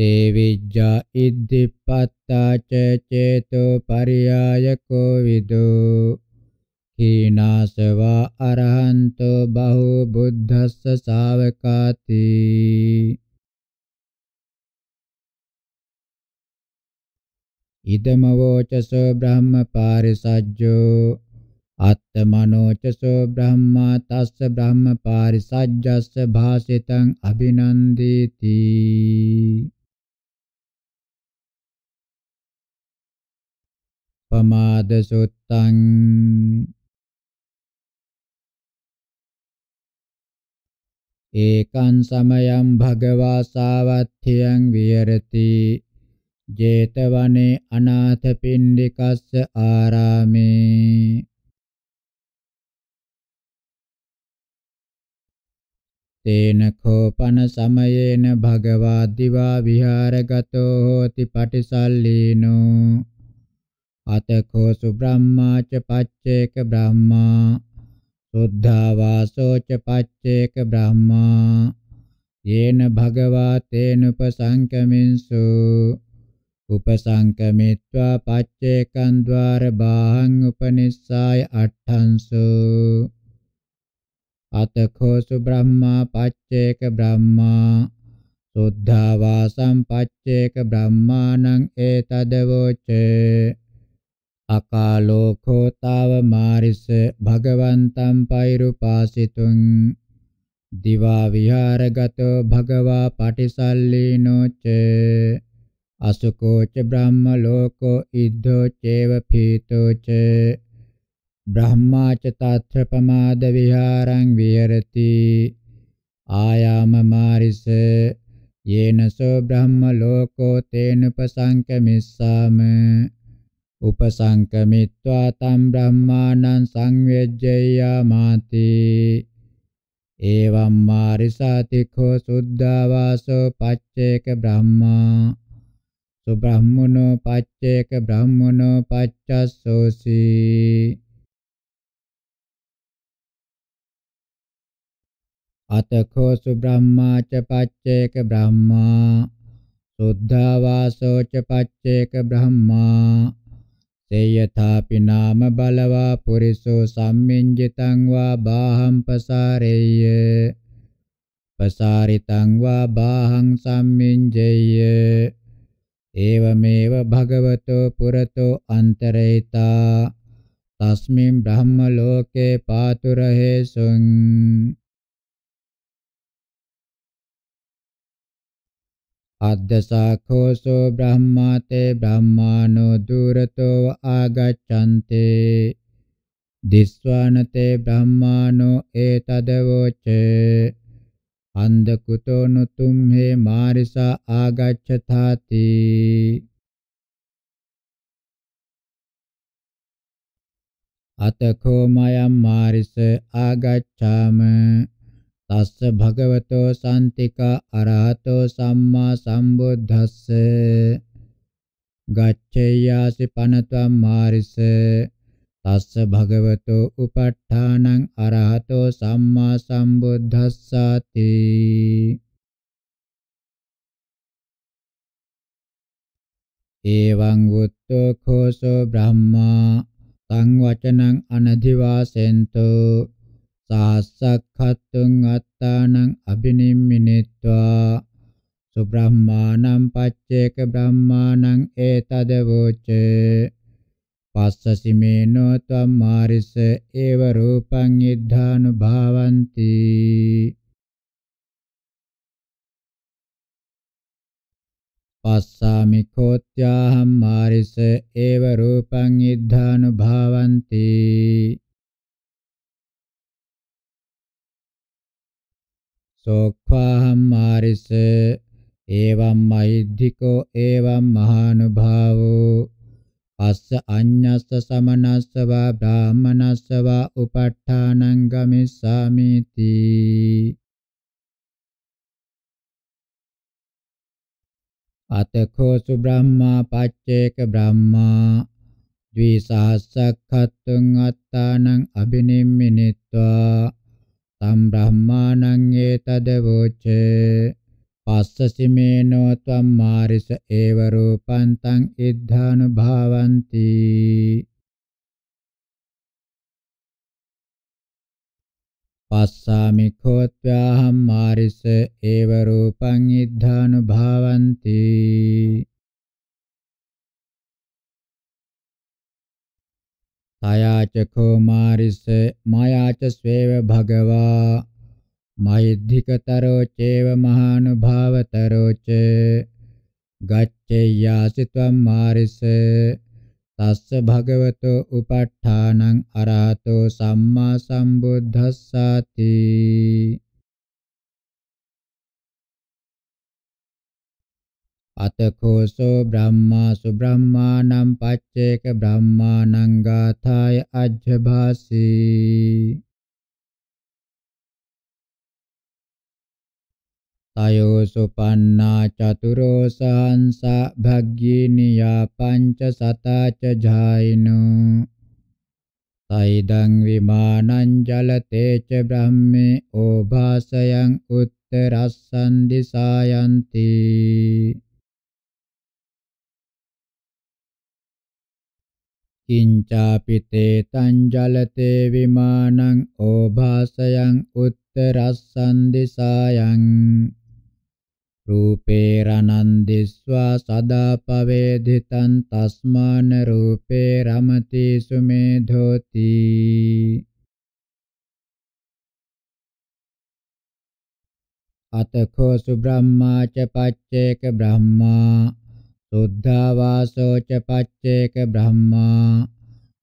තේ විජ්ජා ඉද්දිපත්තා ච චේතෝ පරියායකෝ විදෝ හීනාසවා අරහන්තෝ බහූ බුද්ධස්ස ශාවකාති ඉදමවෝචසෝ බ්‍රහ්ම පාරිසජ්ජෝ අත්තමනෝචසෝ බ්‍රහ්මා තස්ස බ්‍රහ්ම පාරිසජ්ජස්ස භාසිතං අභිනන්දේති පමාද සුත්තං ඒකං සමයං භගවා සාවත්ථයං විහෙරති 제තවනේ අනාථ පින්ඩිකස්ස ආරාමේ තේන කෝපන සමයේන භගවා දිවා විහාරගතෝ හෝති පටිසල්ලීනෝ අතකෝ සුබ්‍රාහ්මා ච පච්චේක බ්‍රාහ්මා සුද්ධා වාසෝ ච පච්චේක බ්‍රාහ්මා යේන භගවා තේන උපසංකමින්සු උපසංකමිත්වා පච්චේකං ద్వාර බාහං උපනිස්සාය අට්ඨංසු අතකෝ සුබ්‍රාහ්මා පච්චේක බ්‍රාහ්මා සුද්ධා වාසං පච්චේක බ්‍රාහ්මානං ඒතදවෝචේ අකාලෝකෝ තාව මාරිස භගවන්තං පෛරුපාසිතුං දිවා විහාරගතෝ භගවා පටිසල්ලීනෝ ච අසුකෝ ච බ්‍රහ්ම ලෝකෝ ඉද්ධෝ චේව පීතෝ ච බ්‍රහ්මා ච තාත්‍ර පමාද විහාරං විහෙරති ආයාම මාරිස යේනසෝ බ්‍රහ්ම ලෝකෝ තේනුපසංකමිස්සාම උපසංකමිත්වා තම් බ්‍රහ්මානං සංවේජ්ජයාමාති එවම් මාරිසාතිඛෝ සුද්ධාවාසෝ පච්චේක බ්‍රහ්මා සුබ්‍රහ්මනෝ පච්චේක බ්‍රහ්මනෝ පච්චස්සෝසි අතඛෝ සුබ්‍රහ්මා ච පච්චේක බ්‍රහ්මා සුද්ධාවාසෝ ච පච්චේක බ්‍රහ්මා සේයථාපි නාම බලවා පුරිසෝ සම්මින්ජිතං වා බාහං පසාරේය පසාරිතං වා බාහං සම්මින්ජේය ඒවමේව භගවතෝ පුරතෝ අන්තරේතා තස්මින් බ්‍රහ්ම ලෝකේ පාතුරහේසුං අද්දසාඛෝසෝ බ්‍රහ්මාතේ බ්‍රහ්මානෝ දුරතෝ ආගච්ඡන්තේ දිස්වානතේ බ්‍රහ්මානෝ ඒතදවෝචේ අන්දකුතෝ නුතුම්හේ මාරිසා ආගච්ඡතාති අතකෝ මයම් මාරිස ආගච්ඡාම තස්ස භගවතෝ සාන්තිකා අරහතෝ සම්මා සම්බුද්දස්ස ගච්ඡයාසි පනතම් මාරිස තස්ස භගවතෝ උප ဋ ාණං අරහතෝ සම්මා සම්බුද්දස්සාති එවං වුත්තෝ ඛෝසෝ බ්‍රහ්මා සං වචනං අනධිවාසෙන්තෝ සාස්සක්ඛත්තුං අත්තානං අබිනිම්මිනිත්වා සුබ්‍රහ්මානං පච්චේක බ්‍රහ්මානං ඒතද වූචේ පස්සසිමේනෝ ත්වම්මාරිස ඒව රූපං ඉද්ධානුභාවಂತಿ පස්සාමි කෝත්‍යාහම් මාරිස ඒව රූපං ඉද්ධානුභාවಂತಿ සෝක්ඛාහම් මාරිස එවම් මෛද්ධිකෝ එවම් මහානුභාවෝ අස්ස අඤ්ඤස්ස සමනස්ස වා බ්‍රාහමනස්ස වා උපට්ඨානං ගමිස්සාමිති අතකෝ සුබ්‍රහ්මා පච්චේක Brahma ද්විසහස්සක්ඛත්තුං අත්තානං අබිනිම්මිනිත්වා tam brahmanang etadavoce passasimeno tvam marisa eva rūpaṃ taṃ iddhanubhavanti passāmi khotvyaham marisa eva rūpaṃ iddhanubhavanti තයාච කුමාරිස මායාච ස්වේව භගවා මහිද්ධිකතරෝ චේව මහානුභාවතරෝ ච ගච්ඡේයාසි ත්වම් මාරිස තස්ස භගවතෝ උප ဋ ාණං අරහතෝ සම්මා සම්බුද්දස්සාති අතකෝසෝ බ්‍රහ්මා සුබ්‍රහ්මානම් පච්චේක බ්‍රහ්මානං ගාථාය අජ්ජභාසී තයෝ සුපන්නා චතුරෝ සහන්සා භග්ගිනියා පංච සතාච ජායිනෝ තයිදං විමානං ජලතේ ච බ්‍රහ්මේ ඕභාසයන් උත්තරස්සන් දිසායන්ති කිංචාපිතේ තං ජලතේ විමානං ඕභාසයන් උත්තරස්සන්දිසායන් රූපේරනන්දිස්වා සදා පවේදිතං තස්මාන රූපේ රමති සුමේධෝති අතකෝ සුබ්‍රහ්මා ච පච්චේක බ්‍රහ්මා සුද්ධාවාසෝච පච්චේක බ්‍රහ්මා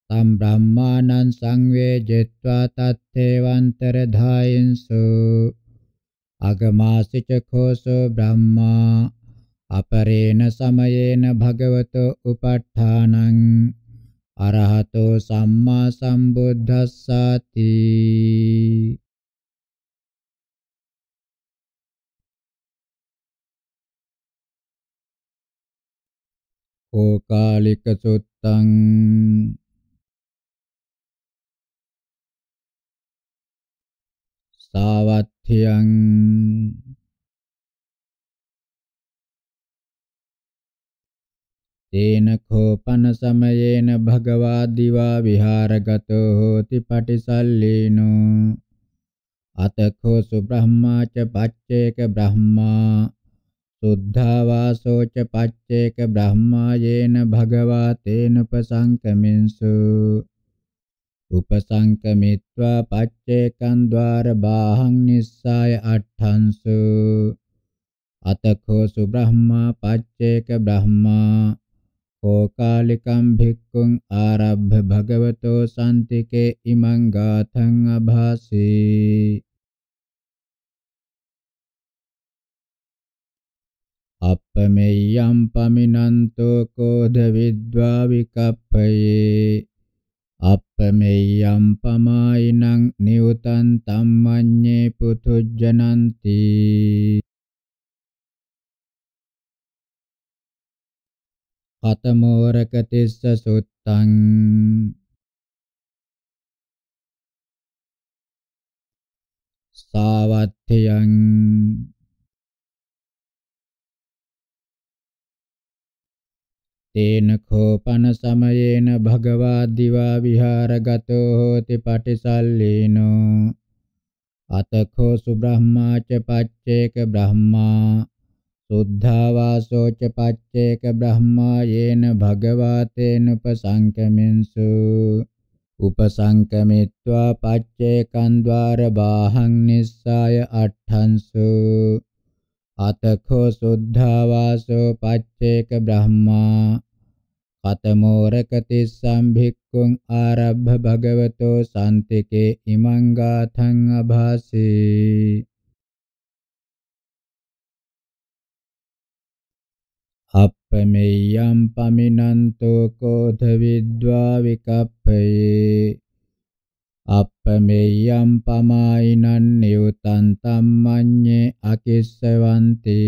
තම් බ්‍රහ්මානං සංවේජෙත්වා තත්තේවන්තර ධායන්සු අගමාසිච කෝසෝ බ්‍රහ්මා අපරේණ සමයේන භගවතෝ උපට්ඨානං අරහතෝ සම්මා සම්බුද්දස්සාති ඕකාලික සුත්තං සාවත්ථියං තේන කෝපන සමයේන භගවා දිවා විහාරගතෝ හෝති පටිසල්ලීනෝ අතඛෝ සුබ්‍රහ්මා ච පච්චේක බ්‍රහ්මා සුද්ධාවාසෝ ච පච්චේක බ්‍රහ්මායේන භගවා තේන උපසංකමින්සු උපසංකමිත්වා පච්චේකං ద్వාර බාහං නිස්සාය අට්ඨංසු අතඛෝ සුබ්‍රහ්මා පච්චේක බ්‍රහ්මා කෝකාලිකම් භික්ඛුං ආරබ්භ භගවතෝ සම්තිකේ ඉමං ගාථං අභාසී අප්පමෙය්‍යම් පමිනන්තෝ කෝධ විද්වා විකප්පයේ අප්පමෙය්‍යම් පමායිනං නියුතං තම්මඤ්ඤේ පුතුජ්ජනಂತಿ කතමෝරක තිස්ස සුත්තං සාවත්ථයං තේන කෝපන සමයේන භගවා දිවා විහාරගතෝ හෝති පටිසල්ලේනෝ අතඛෝ සුබ්‍රහ්මාච පච්චේක බ්‍රහ්මා සුද්ධාවාසෝ ච පච්චේක බ්‍රහ්මා යේන භගවා තේන උපසංකමින්සු උපසංකමිත්වා පච්චේකන් ద్వාර බාහං නිස්සාය අට්ඨංසු අතඛෝ සුද්ධාවාසෝ පච්චේක බ්‍රහ්මා කතමෝ රකති සම්භික්ඛුං ආරබ්බ භගවතෝ සාන්තිකේ ඉමං ගාථං අභාසී අප්පමෙය්‍යම් පමිනන්තෝ කෝධ විද්වා විකප්පයේ අප්පමෙය්‍යම් පමායිනන් නියුතං තම්මඤ්ඤේ අකිස්සවන්ති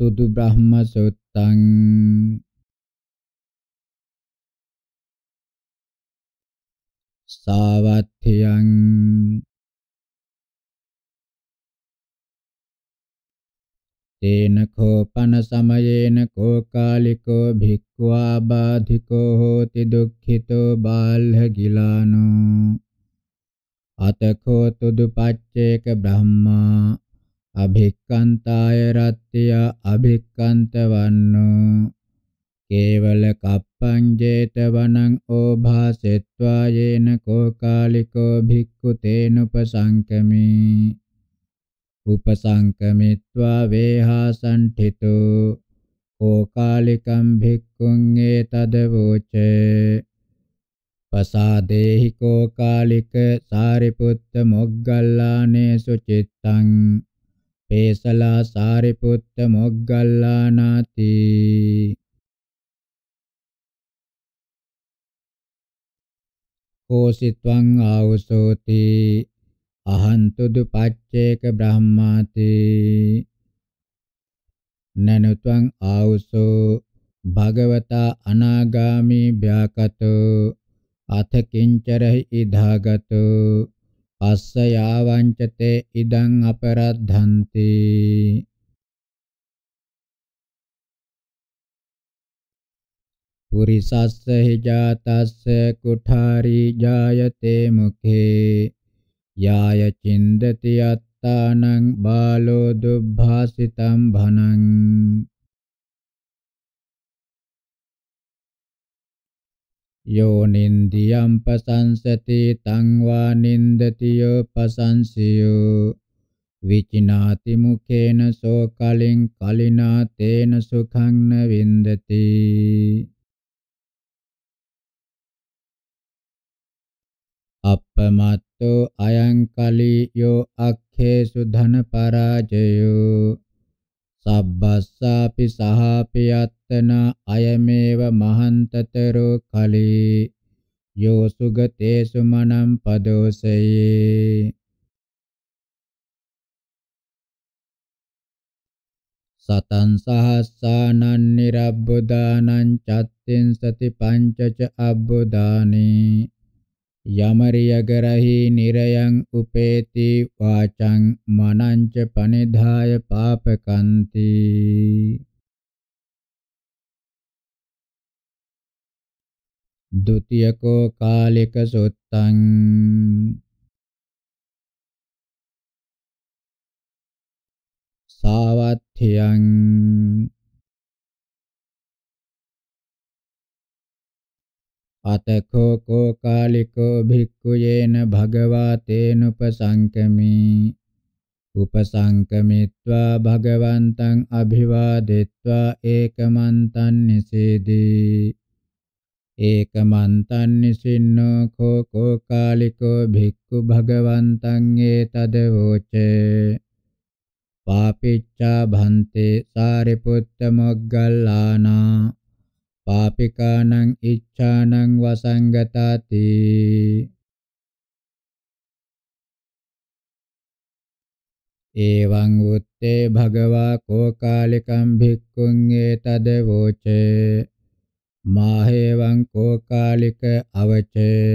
තුදු බ්‍රහ්ම සුත්තං සාවත්ථියං තේන කෝපන සමයේන කෝකාලිකෝ භික්ඛවා බාධිකෝ හෝති දුක්ඛිතෝ බාල්හ ගිලානෝ අතකෝ තුදුපච්චේක බ්‍රහ්මා අභික්ඛන්තාය රත්ත්‍ය අභික්ඛන්ත වන්නෝ කේවල කප්පං 제තවනං ඕභාසෙත්වා යේන කෝකාලිකෝ භික්ඛු තේනුපසංකමේ උපසංකමිත්වා වේහාසණ්ඨිතෝ ඕකාලිකම් භික්ඛුං ඒතද වූචේ පසාදේහි කෝකාලික සාරිපුත්ත මොග්ගල්ලානේ සුචිත්තං පේසලා සාරිපුත්ත මොග්ගල්ලානාති කෝසිත්වං ආවසෝති අහන්තු දුපච්චේක බ්‍රහ්මාති නනුත්වං ආවුසෝ භගවතා අනාගාමි භ්‍යාකතෝ අත කිංචරහි ඉදාගතෝ අස්ස යාවංචතේ ඉදං අපරද්ධන්ති පුරිසස්ස හි ජාතස්ස කුඨාරී ජායතේ මුඛේ යාය චින්දති අත්තානං බාලෝ දුබ්භාසිතම් භනං යෝ නින්දියම් පසංසති තං වා නින්දති යෝ පසංසියෝ විචිනාති මුඛේන සෝ කලින් කලිනා තේන සුඛං න වින්දති අපමත්තෝ අයං කලියෝ අක්ඛේසු ධන පරාජයෝ සබ්බස්සාපි සහාපියත්තන අයමේව මහන්තතරෝ කලී යෝ සුගතේසු මනම් පදෝසයේ සතං සහස්සානං නිරබ්බුදානං චත්තින් සති පංචච අබ්බුදානේ යමරිය කරහි නිරයන් උපේති වාචං මනංච පනිදාය පාපකන්ති දුතියකෝ කාලික සොත්තං සාවත්ථියං අතඛෝ කෝ කාලිකෝ භික්ඛුයේන භගවා තේනුපසංකමී උපසංකමිත්වා භගවන්තං අභිවාදෙත්වා ඒකමන්තං නිසේදී ඒකමන්තං නිසින්නෝ කෝ කෝ කාලිකෝ භික්ඛු භගවන්තං ඒතදවෝචේ පාපිච්චා භන්තේ සාරිපුත්ත මොග්ගල්ලානා පාපිකානං ඉච්ඡානං වසංගතාති එවං උත්තේ භගවා කෝකාලිකං භික්ඛුං ඒතද වෝචේ මාහෙවං කෝකාලික අවචේ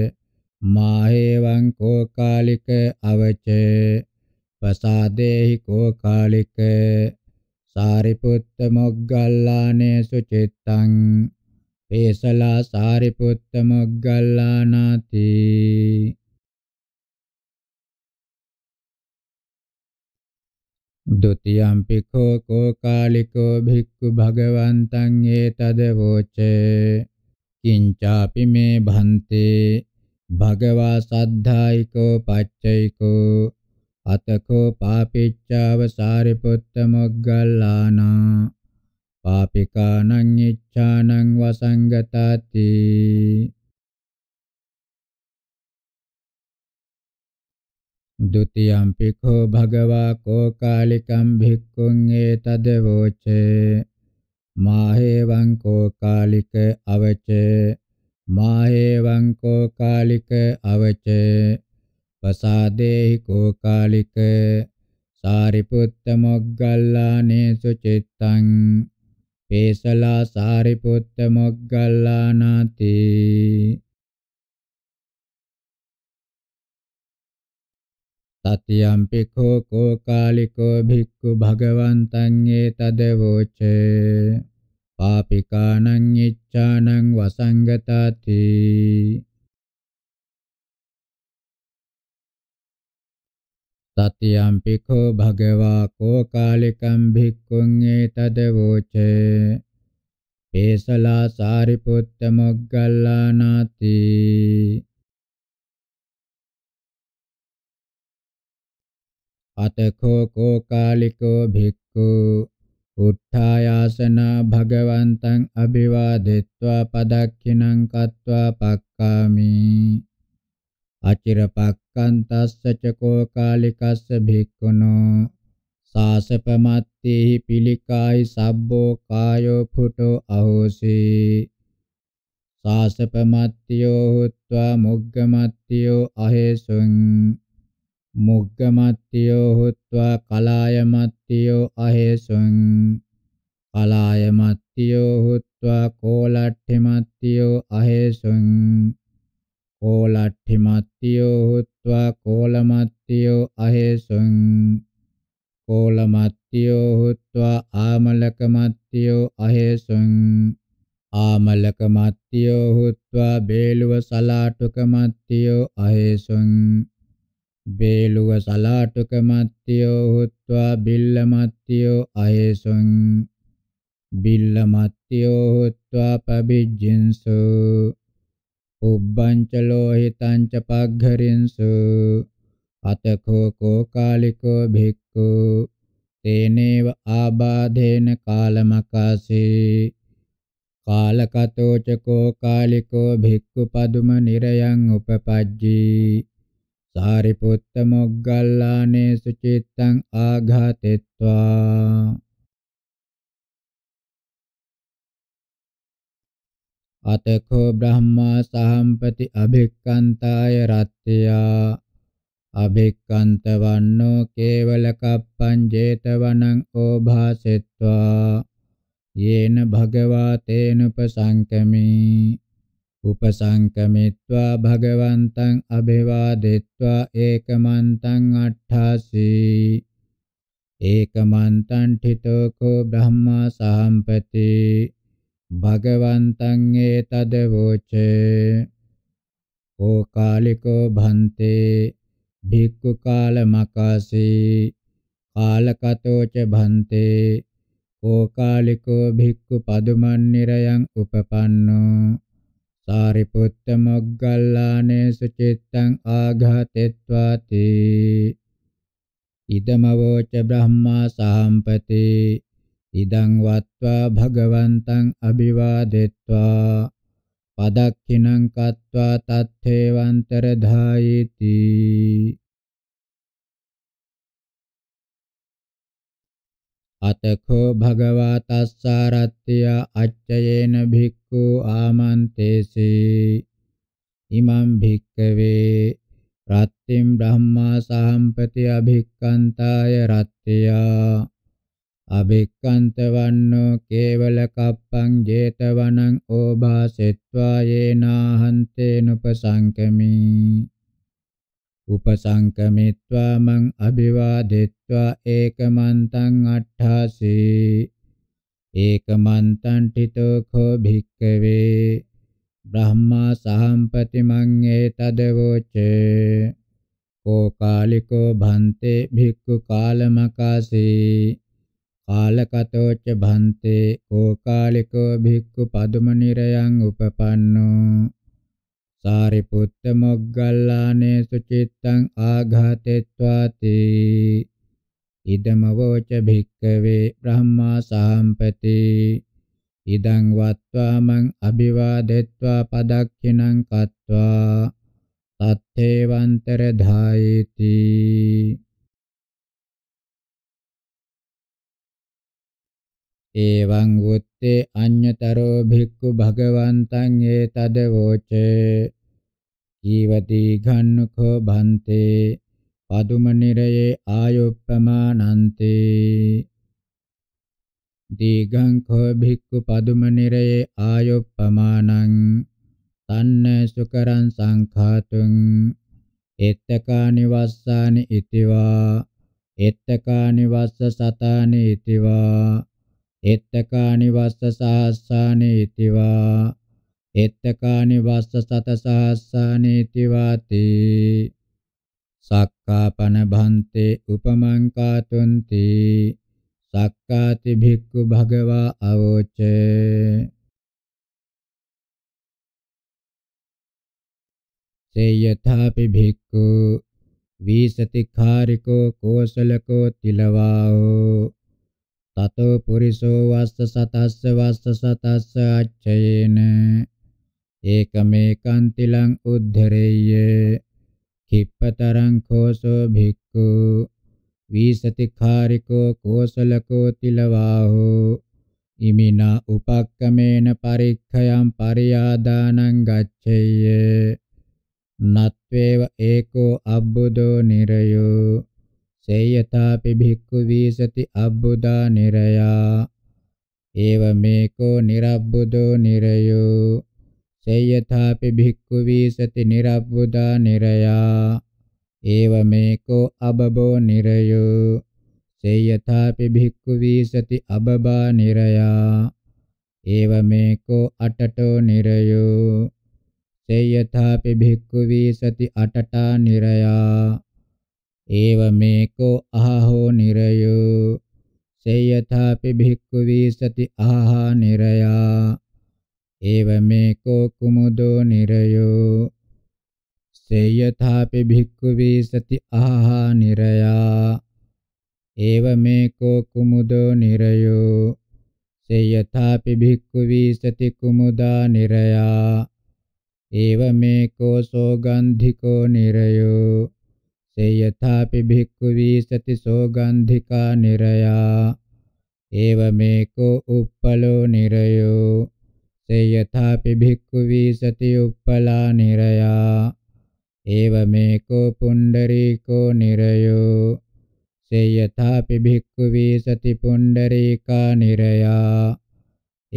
මාහෙවං කෝකාලික අවචේ පසාදේහි කෝකාලික සාරිපුත්ත මොග්ගල්ලානේ සුචිත්තං පේසලා සාරිපුත්ත මොග්ගල්ලානාති දුතියම්පි කෝ කෝ කාලිකෝ භික්ඛු භගවන්තං ඒතද වෝචේ කිංචාපි මේ භන්තේ භගවා සද්ධායිකෝ පච්චයිකෝ අතකෝ පාපිච්චාව සාරිපුත්ත මොග්ගල්ලානා පාපිකානං ඉච්ඡානං වසංගතාති දුතියම් පිඛෝ භගවා කෝ කාලිකම් භික්ඛුං ඒතද වෝචේ මාහේවං කෝ කාලික අවචේ මාහේවං කෝ කාලික අවචේ පසාදේහි කෝ කාලික සාරිපුත්ත මොග්ගල්ලානේ සුචිත්තං පේසලා සාරිපුත්ත මොග්ගල්ලානාති තතියම් පිඛෝ කෝකාලිකෝ භික්ඛු භගවන්තං ඒතද වෝචේ පාපිකානං ඉච්ඡානං වසංගතාති තතියම්පි කෝ භගවා කෝ කාලිකම් භික්ඛුන් ඒතද වෝචේ පේසලා සාරිපුත්ත මොග්ගල්ලානාති අතකෝ කෝ කාලිකෝ භික්ඛු උත්ථායාසන භගවන්තං අභිවාදෙත්වා පදක්ඛිනං කତ୍වා පක්ඛාමි අචිරපක්කන්තස්ස චකෝ කාලිකස්ස භික්ඛුනෝ සාසපමත්තේහි පිලිකායි සබ්බෝ කායෝ පුටෝ අහෝසි සාසපමත්තියෝ හුත්වා මුග්ගමත්තියෝ අහේසුං මුග්ගමත්තියෝ හුත්වා කලායමත්තියෝ අහේසුං කලායමත්තියෝ හුත්වා කෝලට්ඨිමත්තියෝ අහේසුං කෝලට්ඨි මත්තියෝ හුත්වා කෝලමත්තියෝ අහේසං කෝලමත්තියෝ හුත්වා ආමලකමත්තියෝ අහේසං ආමලකමත්තියෝ හුත්වා බේලුව සලාටුකමත්තියෝ අහේසං බේලුව සලාටුකමත්තියෝ හුත්වා බිල්ලමත්තියෝ අහේසං බිල්ලමත්තියෝ හුත්වා පබිජ්ජින්සෝ උබ්බංචලෝ හිතංච පග්ඝරින්සු අතකෝ කෝකාලිකෝ භික්ඛු තේනේව ආබාධේන කාලමකාසේ කාලකතෝ ච කෝකාලිකෝ භික්ඛු පදුම නිරයන් උපපජ්ජී සාරිපුත්ත මොග්ගල්ලානේ සුචිත්තං ආඝාතෙත්වා අතකෝ බ්‍රහ්මා සහම්පති අභික්කන්තාය රත්ත්‍යා අභික්කන්ත වන්නෝ කේවල කප්පං 제තවනං ඕභාසෙත්වා යේන භගවා තේනුපසංකමි උපසංකමිත්වා භගවන්තං අභිවාදෙත්වා ඒකමන්තං අට්ඨාසී ඒකමන්තං ඨිතෝකෝ බ්‍රහ්මා සහම්පති භගවන්තං ඒතද වූච ඕකාලිකෝ භන්තේ භික්ඛු කාලමකාසේ කාලකතෝ ච භන්තේ ඕකාලිකෝ භික්ඛු පදුමන්නිරයන් උපපන්නෝ සාරිපුත්ත මොග්ගල්ලානේ සුචිත්තං ආඝාතෙත්වාති ඉදමවෝච බ්‍රහ්මා සාම්පතේ ඉදං වත්වා භගවන්තං අභිවාදෙත්වා පදක්ඛිනං කତ୍වා තත්ථේවන්තර ධායේති අතකෝ භගවා තස්සාරත්ත්‍ය අච්චයේන භික්ඛු ආමන්තේසේ ඉමං භික්ඛවේ රත්තිම් බ්‍රහ්මා සාම්පති අභික්ඛන්තාය රත්ත්‍යා අබික්කන්තවන්නෝ කේවල කප්පං 제තවනං ඕභාසෙත්වා යේනාහන්තේන උපසංකමි උපසංකමිත්වා මං අභිවාදෙත්වා ඒකමන්තං අට්ඨාසේ ඒකමන්තං ඨිතෝ කෝ භික්ඛවේ බ්‍රහ්මා සහම්පති මං ඒතදවෝචේ කෝ කාලිකෝ භන්තේ භික්ඛු කාලමකාසේ කාලකතෝච්ච භන්තේ ඕකාලිකෝ භික්ඛු පදුමනිරයන් උපපන්නෝ සාරිපුත්ත මොග්ගල්ලානේ සුචිත්තං ආඝාතෙත්වාති ඉදමවෝච භික්කවේ බ්‍රහ්මා සාම්පති ඉදං වත්වා මං අභිවාදෙත්වා පදක්ඛිනං කତ୍වා තත්තේවන්තර ධායේති එවං උත්තේ අඤ්‍යතරෝ භික්ඛු භගවන්තං ඒතද වෝච ඊවති ඝන්නකෝ භන්තේ පදුම නිරයේ ආයොප්පමානන්තේ දීඝං කෝ භික්ඛු පදුම නිරයේ ආයොප්පමානං තන්න සුකරං සංඛාතුං එත්තකානි වස්සානි ඉතිවා එත්තකානි වස්ස සතානි ඉතිවා එත්තකානි වස්ස සහස්සානීතිවා එත්තකානි වස්ස සත සහස්සානීතිවාති සක්කාපන භන්තේ උපමං කාතුන්ති සක්කාති භික්ඛු භගවා අවෝචේ තේයථාපි භික්ඛු වීසති කාරිකෝ කෝසලකෝ තිලවාෝ තතෝ පුරිසෝ වස්ස සතස්ස වස්ස සතස්ස අච්චයේන ඒකමේකං තිලං උද්ධරෙය්‍ය කිප්පතරං කෝසෝ භික්ඛු වීසතිඛාරිකෝ කෝසලකෝ තිලවාහෝ ඉමිනා උපක්කමේන පරික්ඛයන් පරියාදානං ගච්ඡෙය්‍ය නත්වේව ඒකෝ අබ්බුදෝ නිරයෝ සේයතාපි භික්ඛු වීසති අබ්බුදා නිරයා ඒව මේකෝ නිරබ්බුදෝ නිරයෝ සේයථාපි භික්ඛු වීසති නිරබ්බුදා නිරයා ඒව මේකෝ අබබෝ නිරයෝ සේයථාපි භික්ඛු වීසති අබබා නිරයා ඒව මේකෝ අටටෝ නිරයෝ සේයථාපි භික්ඛු වීසති අටටා නිරයා एव मेको अहो निरयो सेयथापि भिक्खुवी सति आहा निरया एव मेको कुमुदो निरयो सेयथापि भिक्खुवी सति आहा निरया एव मेको कुमुदो निरयो सेयथापि भिक्खुवी सति कुमुदा निरया एव मेको सौगन्धिको निरयो සේයථාපි භික්ඛු වීසති සෝගන්ධිකා නිරයා ඒවමේකෝ උප්පලෝ නිරයෝ සේයථාපි භික්ඛු වීසති උප්පලා නිරයා ඒවමේකෝ පුණ්ඩරීකෝ නිරයෝ සේයථාපි භික්ඛු වීසති පුණ්ඩරීකා නිරයා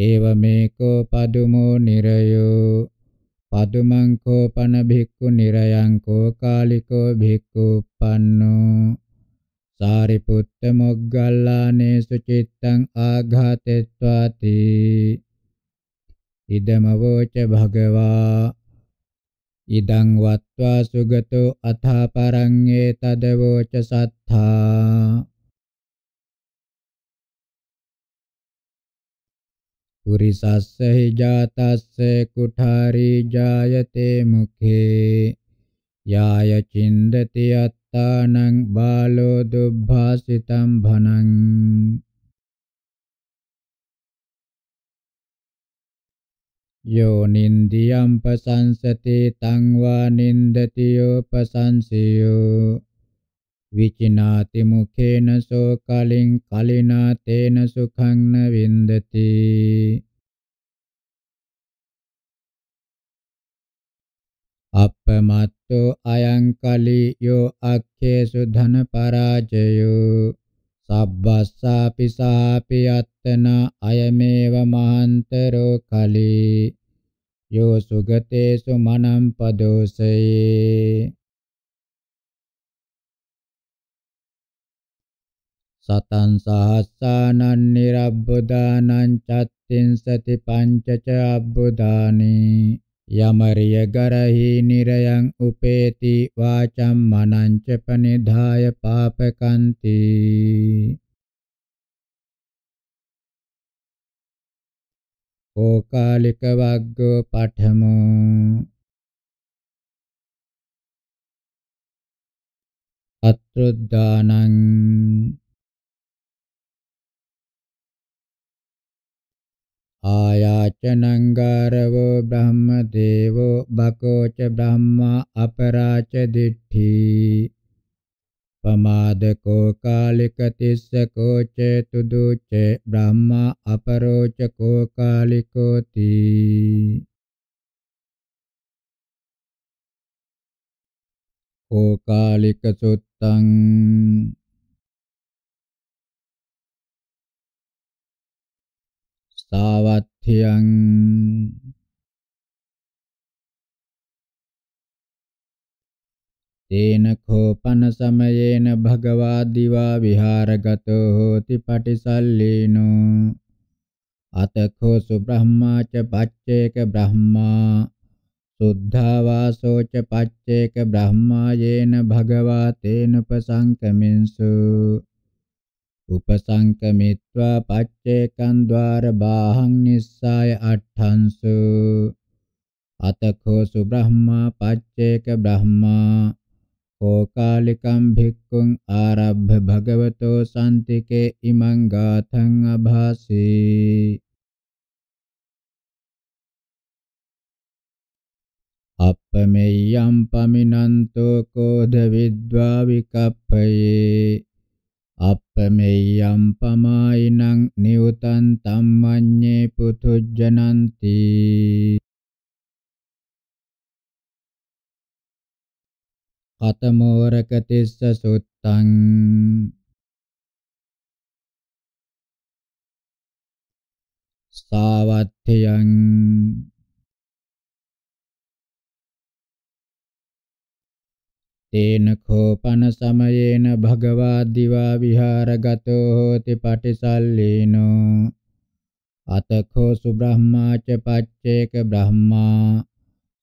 ඒවමේකෝ පදුමෝ නිරයෝ පදුමංකෝ පන භික්ඛු නිරයංකෝ කාලිකෝ භික්ඛු පන්නෝ සාරිපුත්ත මොග්ගල්ලානේ සුචිත්තං ආඝාතෙත්වාති ඉදමවෝච භගවා ඉදං වත්වා සුගතෝ අථා පරං ඒතදවෝච සත්තා පුරිසස්ස හි ජාතස්ස කුඨාරී ජායතේ මුඛේ යාය චින්දති අත්තානං බාලෝ දුබ්භාසිතම් භනං යෝ නින්දියම් පසංසති තං වා නින්දති යෝ පසංසියෝ විචිනාති මුඛේන සෝ කලින් කලිනා තේන සුඛං න වින්දති අපමත්තෝ අයං කලී යෝ අක්ඛේසු ධන පරාජයෝ සබ්බස්සාපි සාපි අත්තන අයමේව මහන්තරෝ කලී යෝ සුගතේසු මනම් පදෝසයේ සතං සහස්සානං නිරබ්බදානං චත්තින් සති පංචච අබ්බදානේ යමරිය ගරහි නිරයන් උපේති වාචම් මනංච පනිධාය පාපකන්ති ඕකාලික වග්ගෝ පඨමෝ අත්‍රුද්ධානං ආයාචනංගාරවෝ බ්‍රහ්මදේවෝ බකෝච බ්‍රහ්මා අපරාච දිට්ඨි පමාදකෝ කාලිකතිස්සකෝ චේතුදුච්ච බ්‍රහ්මා අපරෝචකෝ කාලිකෝති ඕකාලික සුත්තං සාවත්්‍යයන් තේන කෝපන සමයේන භගවා දිවා විහාරගතෝ හෝති පටිසල්ලීනෝ අතකෝ සුබ්‍රහ්මාච පච්චේක බ්‍රහ්මා සුද්ධාවාසෝ ච පච්චේක බ්‍රහ්මා යේන භගවා තේන උපසංකමින්සු උපසංකමිත්වා පච්චේකං ద్వාර බාහං නිස්සාය අට්ඨංසු අතඛෝ සුබ්‍රහ්මා පච්චේක බ්‍රහ්මා කෝකාලිකම් භික්ඛුං ආරබ්බ භගවතෝ සම්තිකේ ඉමං ගාථං අභාසී අප්පමෙය්යම් පමිනන්තෝ කෝධ විද්වා විකප්පයේ අප්පමෙය්‍යම් පමායිනං නියුතං තම්මඤ්ඤේ පුතුජ්ජනಂತಿ කතමෝරක තිස්ස සුත්තං සාවත්ථයං තේන කෝපන සමයේන භගවා දිවා විහාරගතෝ හෝති පටිසල්ලේනෝ අතඛෝ සුබ්‍රහ්මාච පච්චේක බ්‍රහ්මා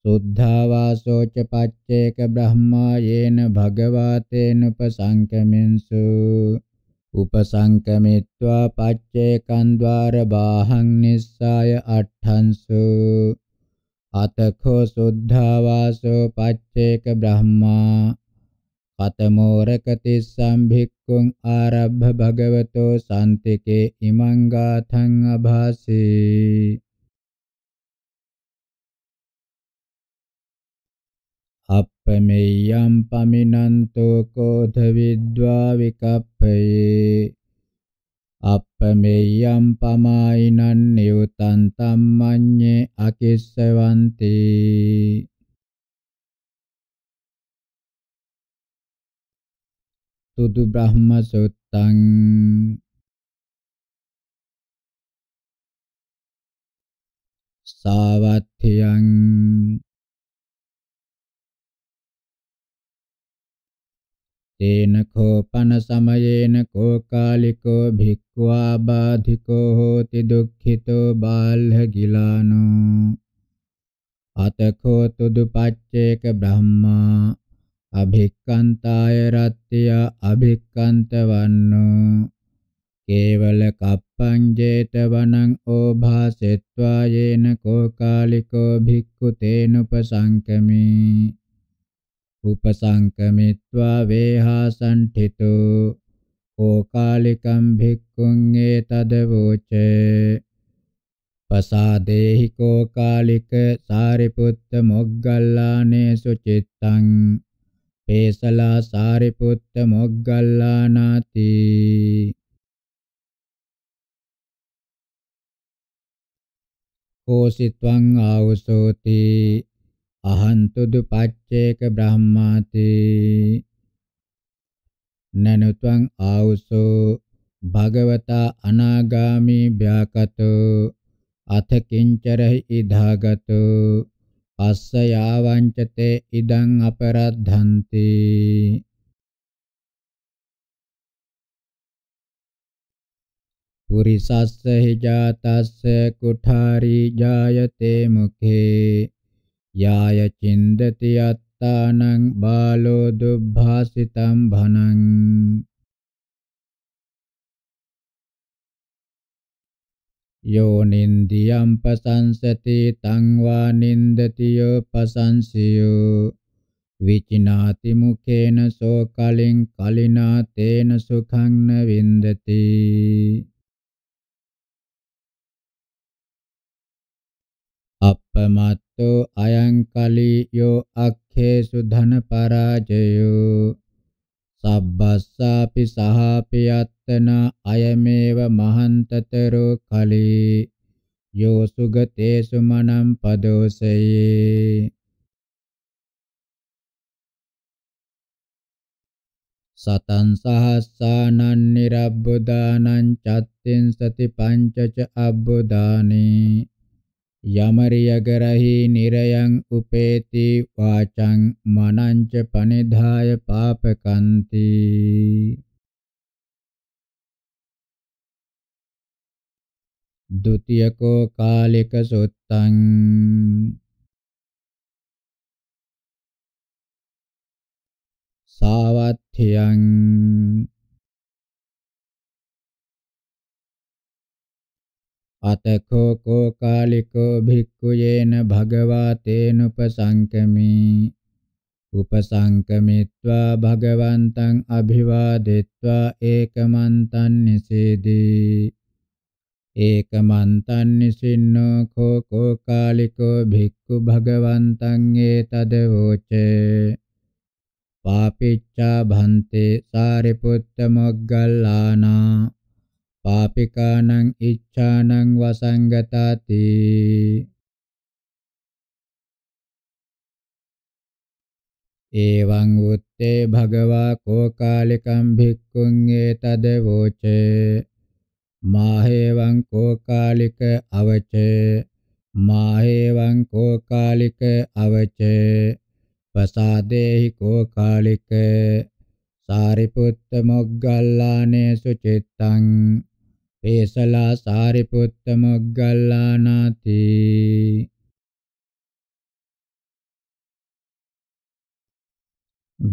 සුද්ධා වාසෝච පච්චේක බ්‍රහ්මා යේන භගවා තේන උපසංකමෙන්සු උපසංකමිත්වා පච්චේකන් ద్వාර බාහං නිස්සාය අට්ඨංසු අතඛෝ සුද්ධාවාසෝ පච්චේක බ්‍රහ්මා කතමෝ රකතිස්සම් භික්ඛුං ආරබ්බ භගවතෝ සම්තිකේ ඉමං ගාථං අභාසී අප්පමෙය්‍යම් පමිනන්තෝ කෝධ විද්වා විකප්පයේ අප්පමෙය්‍යම් පමායිනන් නියුතං තම්මඤ්ඤේ අකිස්සවන්ති තුදු බ්‍රහ්ම සුත්තං සාවත්ථියං තේන කෝපන සමයේන කෝකාලිකෝ භික්ඛවා බාධිකෝ හෝති දුක්ඛිතෝ බාල්හ ගිලානෝ අතකෝ තුදුපච්චේක බ්‍රහ්මා අභික්ඛන්තාය රත්ත්‍ය අභික්ඛන්ත වන්නෝ කේවල කප්පං 제තවනං ඕභාසෙත්වා යේන කෝකාලිකෝ භික්ඛු තේනුපසංකමේ උපසංකමිත්වා වේහාසණ්ඨිතෝ ඕකාලිකම් භික්ඛුං ඒතදවෝච පසාදේහි කෝකාලික සාරිපුත්ත මොග්ගල්ලානේ සුචිත්තං පේසලා සාරිපුත්ත මොග්ගල්ලානාති කෝසිත්වං ආවසෝති අහන්තුදු පච්චේක බ්‍රහ්මාති නනත්වං ආවුසෝ භගවතා අනාගාමි භ්‍යාකතෝ අත කිංචරහි ඉදාගතෝ අස්ස යාවංචතේ ඉදං අපරද්ධන්ති පුරිසස්ස හි ජාතස්ස කුඨාරී ජායතේ මුඛේ යාය චින්දති අත්තානං බාලෝ දුබ්භාසිතම් භනං යෝ නින්දියම් පසංසති තං වා නින්දති යෝ පසංසියෝ විචිනාති මුඛේන සෝ කලින් කලිනා තේන සුඛං න වින්දති අපමත්තෝ අයං කලියෝ අක්ඛේසු ධන පරාජයෝ සබ්බස්සාපි සහපියත්තන අයමේව මහන්තතරෝ කලී යෝ සුගතේසු මනම් පදෝසයේ සතං සහස්සානං නිරබ්බුදානං චත්තින් සති පංචච අබ්බුදානේ යමරිය කරහි නිරයන් උපේති වාචං මනංච පනිදාය පාපකන්ති දුතියකෝ කාලික සුත්තං සාවත්ථියං අතඛෝ කෝ කාලිකෝ භික්ඛුයේන භගවා තේනුපසංකමී උපසංකමිත්වා භගවන්තං අභිවාදෙත්වා ඒකමන්තං නිසේදී ඒකමන්තං නිසින්නෝ කෝ කෝ කාලිකෝ භික්ඛු භගවන්තං ඒතදවෝච පාපිච්චා භන්තේ සාරිපුත්ත මොග්ගල්ලානා පාපිකානං ඉච්ඡානං වසංගතාති එවං උත්තේ භගවා කෝ කාලිකං භික්ඛුං ඒතද වෝචේ මාහෙවං කෝ කාලික අවචේ මාහෙවං කෝ කාලික අවචේ පසාදේහි කෝ කාලික සාරිපුත්ත මොග්ගල්ලානේ සුචිත්තං පේසලා සාරිපුත්ත මොග්ගල්ලානාති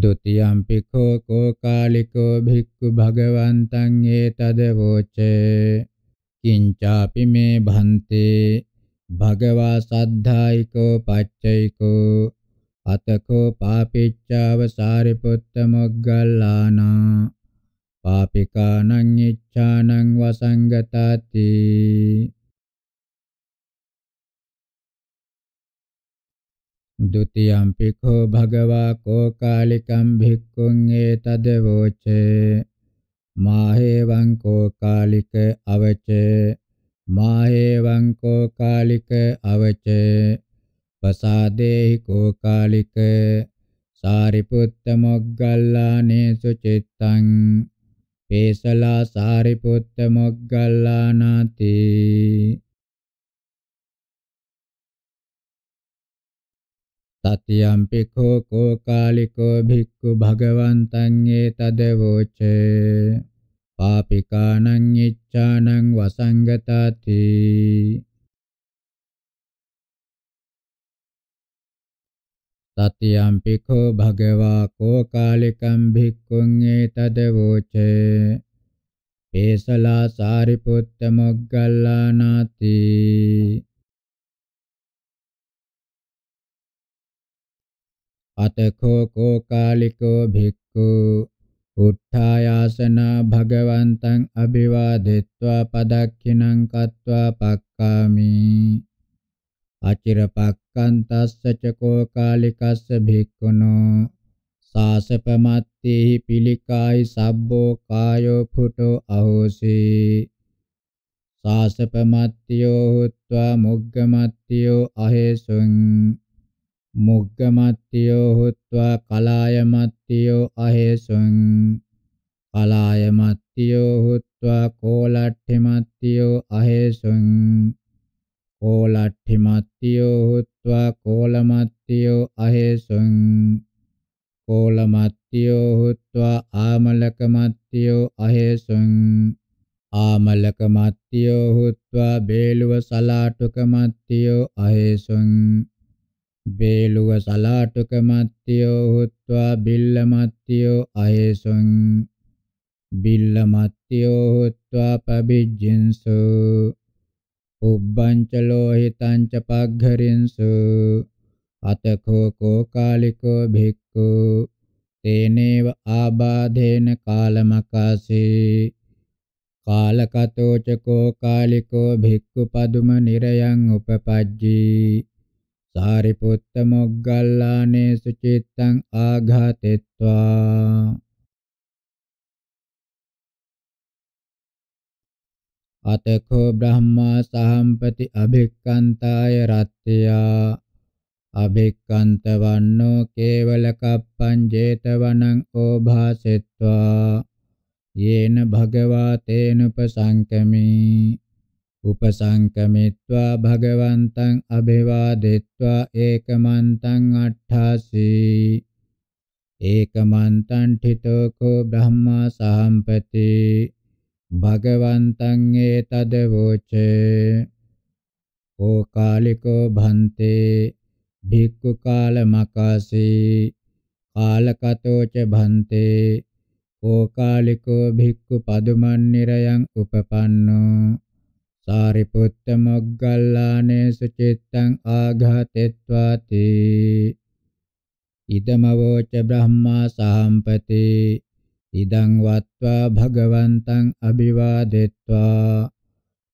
දුතියම්පි කෝ කෝකාලිකෝ භික්ඛු භගවන්තං ඒතද වෝචේ කිංචාපි මේ භන්තේ භගවා සද්ධායිකෝ පච්චයිකෝ අතකෝ පාපිච්චාව සාරිපුත්ත මොග්ගල්ලානා පාපිකානං ඉච්ඡානං වසංගතාති द्वितीयं पिखो भगवा कोकालिकं भिक्खुङ्गे तदवोचे माहेवं कोकालिक अवचे माहेवं कोकालिक अवचे पसादेहि कोकालिक सारिपुत्तमोग्गल्लानेषु चित्तं පේසලා සාරිපුත්ත මොග්ගල්ලානාති තතියම් පිඛෝ කෝකාලිකෝ භික්ඛු භගවන්තං ඒ තදවෝචේ පාපිකානං ඉච්ඡානං වසංගතාති තතියම් පිඛෝ භගවා කෝ කාලිකම් භික්ඛුන් ඒතද වෝචේ පේසලා සාරිපුත්ත මොග්ගල්ලානාති අතකෝ කෝ කාලිකෝ භික්ඛු උත්ථායාසන භගවන්තං අභිවාදෙත්වා පදක්ඛිනං කତ୍වා පක්ඛාමි අචිරපක්කන්තස්ස චකෝ කාලිකස්ස භික්ඛුනෝ සාසපමත්තේහි පිලිකායි සබ්බෝ කායෝ පුටෝ අහෝසි සාසපමත්තියෝ හුත්වා මුග්ගමත්තියෝ අහේසුං මුග්ගමත්තියෝ හුත්වා කලායමත්තියෝ අහේසුං කලායමත්තියෝ හුත්වා කෝලට්ඨමත්තියෝ අහේසුං කෝලට්ඨිමත්තියෝ හුත්වා කෝලමත්තියෝ අහේසුං කෝලමත්තියෝ හුත්වා ආමලකමත්තියෝ අහේසුං ආමලකමත්තියෝ හුත්වා බේලුව සලාටුකමත්තියෝ අහේසුං බේලුව සලාටුකමත්තියෝ හුත්වා බිල්ලමත්තියෝ අහේසුං බිල්ලමත්තියෝ හුත්වා පබිජ්ජින්සෝ උබ්බංච ලෝහිතංච පග්ඝරින්සු අතකෝ කෝකාලිකෝ භික්ඛු තේනේව ආබාධේන කාලමකාසේ කාලකතෝ ච කෝකාලිකෝ භික්ඛු පදුම නිරයන් උපපජ්ජී සාරිපුත්ත මොග්ගල්ලානේ සුචිත්තං ආඝාතෙත්වා අතකෝ බ්‍රහ්මා සහම්පති අභික්කන්තාය රත්ත්‍යා අභික්කන්ත වන්නෝ කේවල කප්පං 제තවනං ඕභාසෙත්වා යේන භගවා තේනුපසංකමි උපසංකමිත්වා භගවන්තං අභිවාදෙත්වා ඒකමන්තං අට්ඨාසී ඒකමන්තං ඨිතෝ කෝ බ්‍රහ්මා සහම්පති භගවන්තං ඒතද වෝච ඕකාලිකෝ භන්තේ භික්ඛු කාලමකාසේ කාලකතෝච භන්තේ ඕකාලිකෝ භික්ඛු පදුමන්නිරයන් උපපන්නෝ සාරිපුත්ත මොග්ගල්ලානේ සුචිත්තං ආඝාතෙත්වාති ඉදමවෝච බ්‍රහ්මා සාම්පතේ ඉදං වත්වා භගවන්තං අභිවාදෙත්වා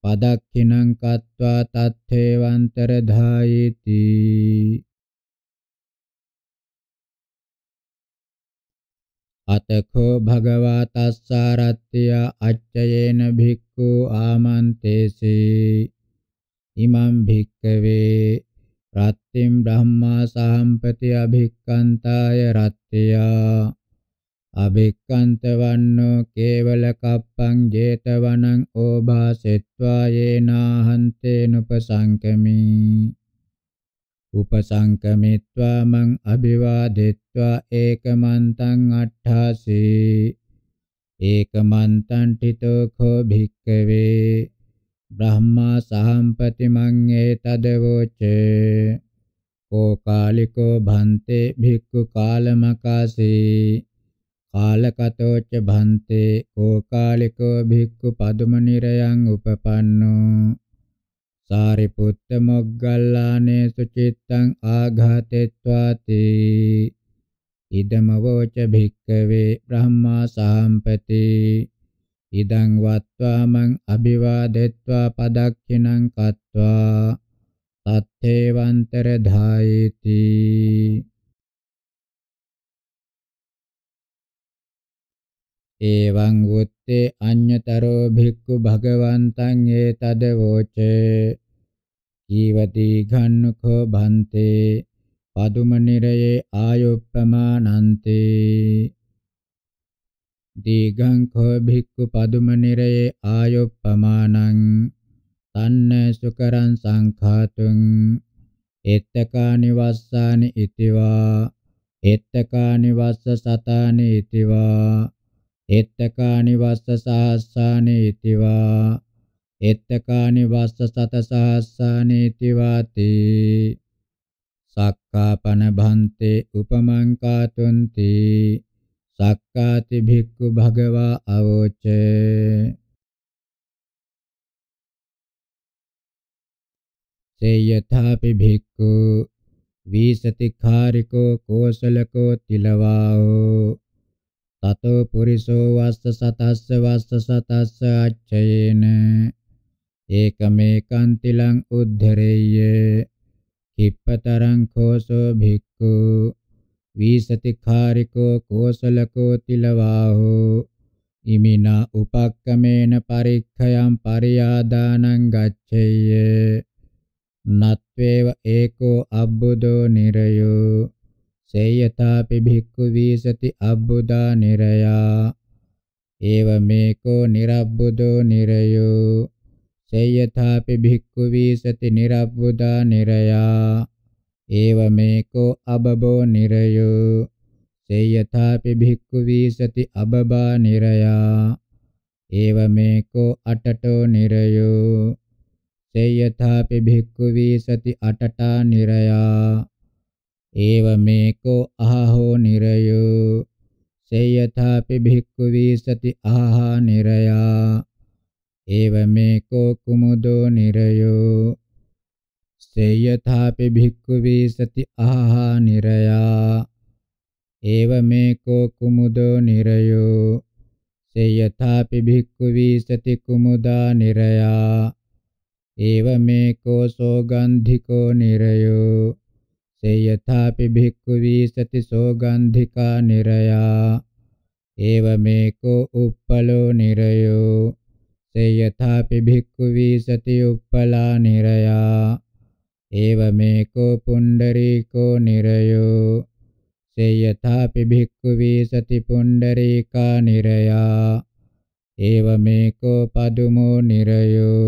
පදක්ඛිනං කତ୍වා තත්තේවන්තර ධායේති අතකෝ භගවා තස්සාරත්ත්‍ය අච්චයේන භික්ඛු ආමන්තේසේ ඉමං භික්ඛවේ රත්තිම් බ්‍රහ්මා සාම්පති අභික්ඛන්තාය රත්ත්‍යා අබික්කන්තවන්නෝ කේවල කප්පං 제තවනං ඕභාසෙත්වා යේනාහන්තේ නුපසංකමි උපසංකමිත්වා මං අභිවාදෙත්වා ඒකමන්තං අට්ඨාසේ ඒකමන්තං ඨිතෝ කෝ භික්ඛවේ බ්‍රහ්මා සහම්පති මං ඒතදවෝචේ කෝ කාලිකෝ භන්තේ භික්ඛු කාලමකාසේ කාලකතෝච්ච භන්තේ කෝකාලිකෝ භික්ඛු පදුමනිරයන් උපපන්නෝ සාරිපුත්ත මොග්ගල්ලානේ සුචිත්තං ආඝාතෙත්වාති ඉදමවෝච භික්ඛවේ බ්‍රහ්මා සාම්පති ඉදං වත්වා මං අභිවාදෙත්වා පදක්ඛිනං කତ୍වා තත්තේවන්තර ධායේති එවං වුත්තේ අඤ්‍යතරෝ භික්ඛු භගවන්තං ඒතද වෝච ඊවති ඝන්නකෝ භන්තේ පදුම නිරයේ ආයොප්පමානන්තේ දීඝං කෝ භික්ඛු පදුම නිරයේ ආයොප්පමානං තන්න සුකරං සංඛාතුං එත්තකානි වස්සානි ඉතිවා එත්තකානි වස්ස සතානි ඉතිවා එත්තකානි වස්ස සහස්සානීතිවා එත්තකානි වස්ස සත සහස්සානීතිවාති සක්කාපන භන්තේ උපමං කාතුන්ති සක්කාති භික්ඛු භගවා අවෝච සේයථාපි භික්ඛු වීසති කාරිකෝ කෝසලකෝ තිලවාෝ තතෝ පුරිසෝ වස්ස සතස්ස වස්ස සතස්ස අච්චයේන ඒකමේකං තිලං උද්ධරෙය්‍ය කිප්පතරං කෝසෝ භික්ඛු වීසති කාරිකෝ කෝසලකෝ තිලවාහෝ ඉමිනා උපක්කමේන පරික්ඛයන් පරියාදානං ගච්ඡෙය්‍ය නත්වේව ඒකෝ අබ්බුදෝ නිරයෝ සේයතාපි භික්ඛු වීසති අබ්බුදා නිරයා ඒව මේකෝ නිරබ්බුදෝ නිරයෝ සේයථාපි භික්ඛු වීසති නිරබ්බුදා නිරයා ඒව මේකෝ අබබෝ නිරයෝ සේයථාපි භික්ඛු වීසති අබබා නිරයා ඒව මේකෝ අටටෝ නිරයෝ සේයථාපි භික්ඛු වීසති අටටා නිරයා एव मेको अहो निरयो सेयथापि भिक्खुवी सति आहा निरया एव मेको कुमुदो निरयो सेयथापि भिक्खुवी सति आहा निरया एव मेको कुमुदो निरयो सेयथापि भिक्खुवी सति कुमुदा निरया एव मेको सौगन्धिको निरयो සේයථාපි භික්ඛුවී සති සෝගන්ධිකා නිරයා ඒවමේකෝ උප්පලෝ නිරයෝ සේයථාපි භික්ඛුවී සති උප්පලා නිරයා ඒවමේකෝ පුණ්ඩරීකෝ නිරයෝ සේයථාපි භික්ඛුවී සති පුණ්ඩරීකා නිරයා ඒවමේකෝ පදුමෝ නිරයෝ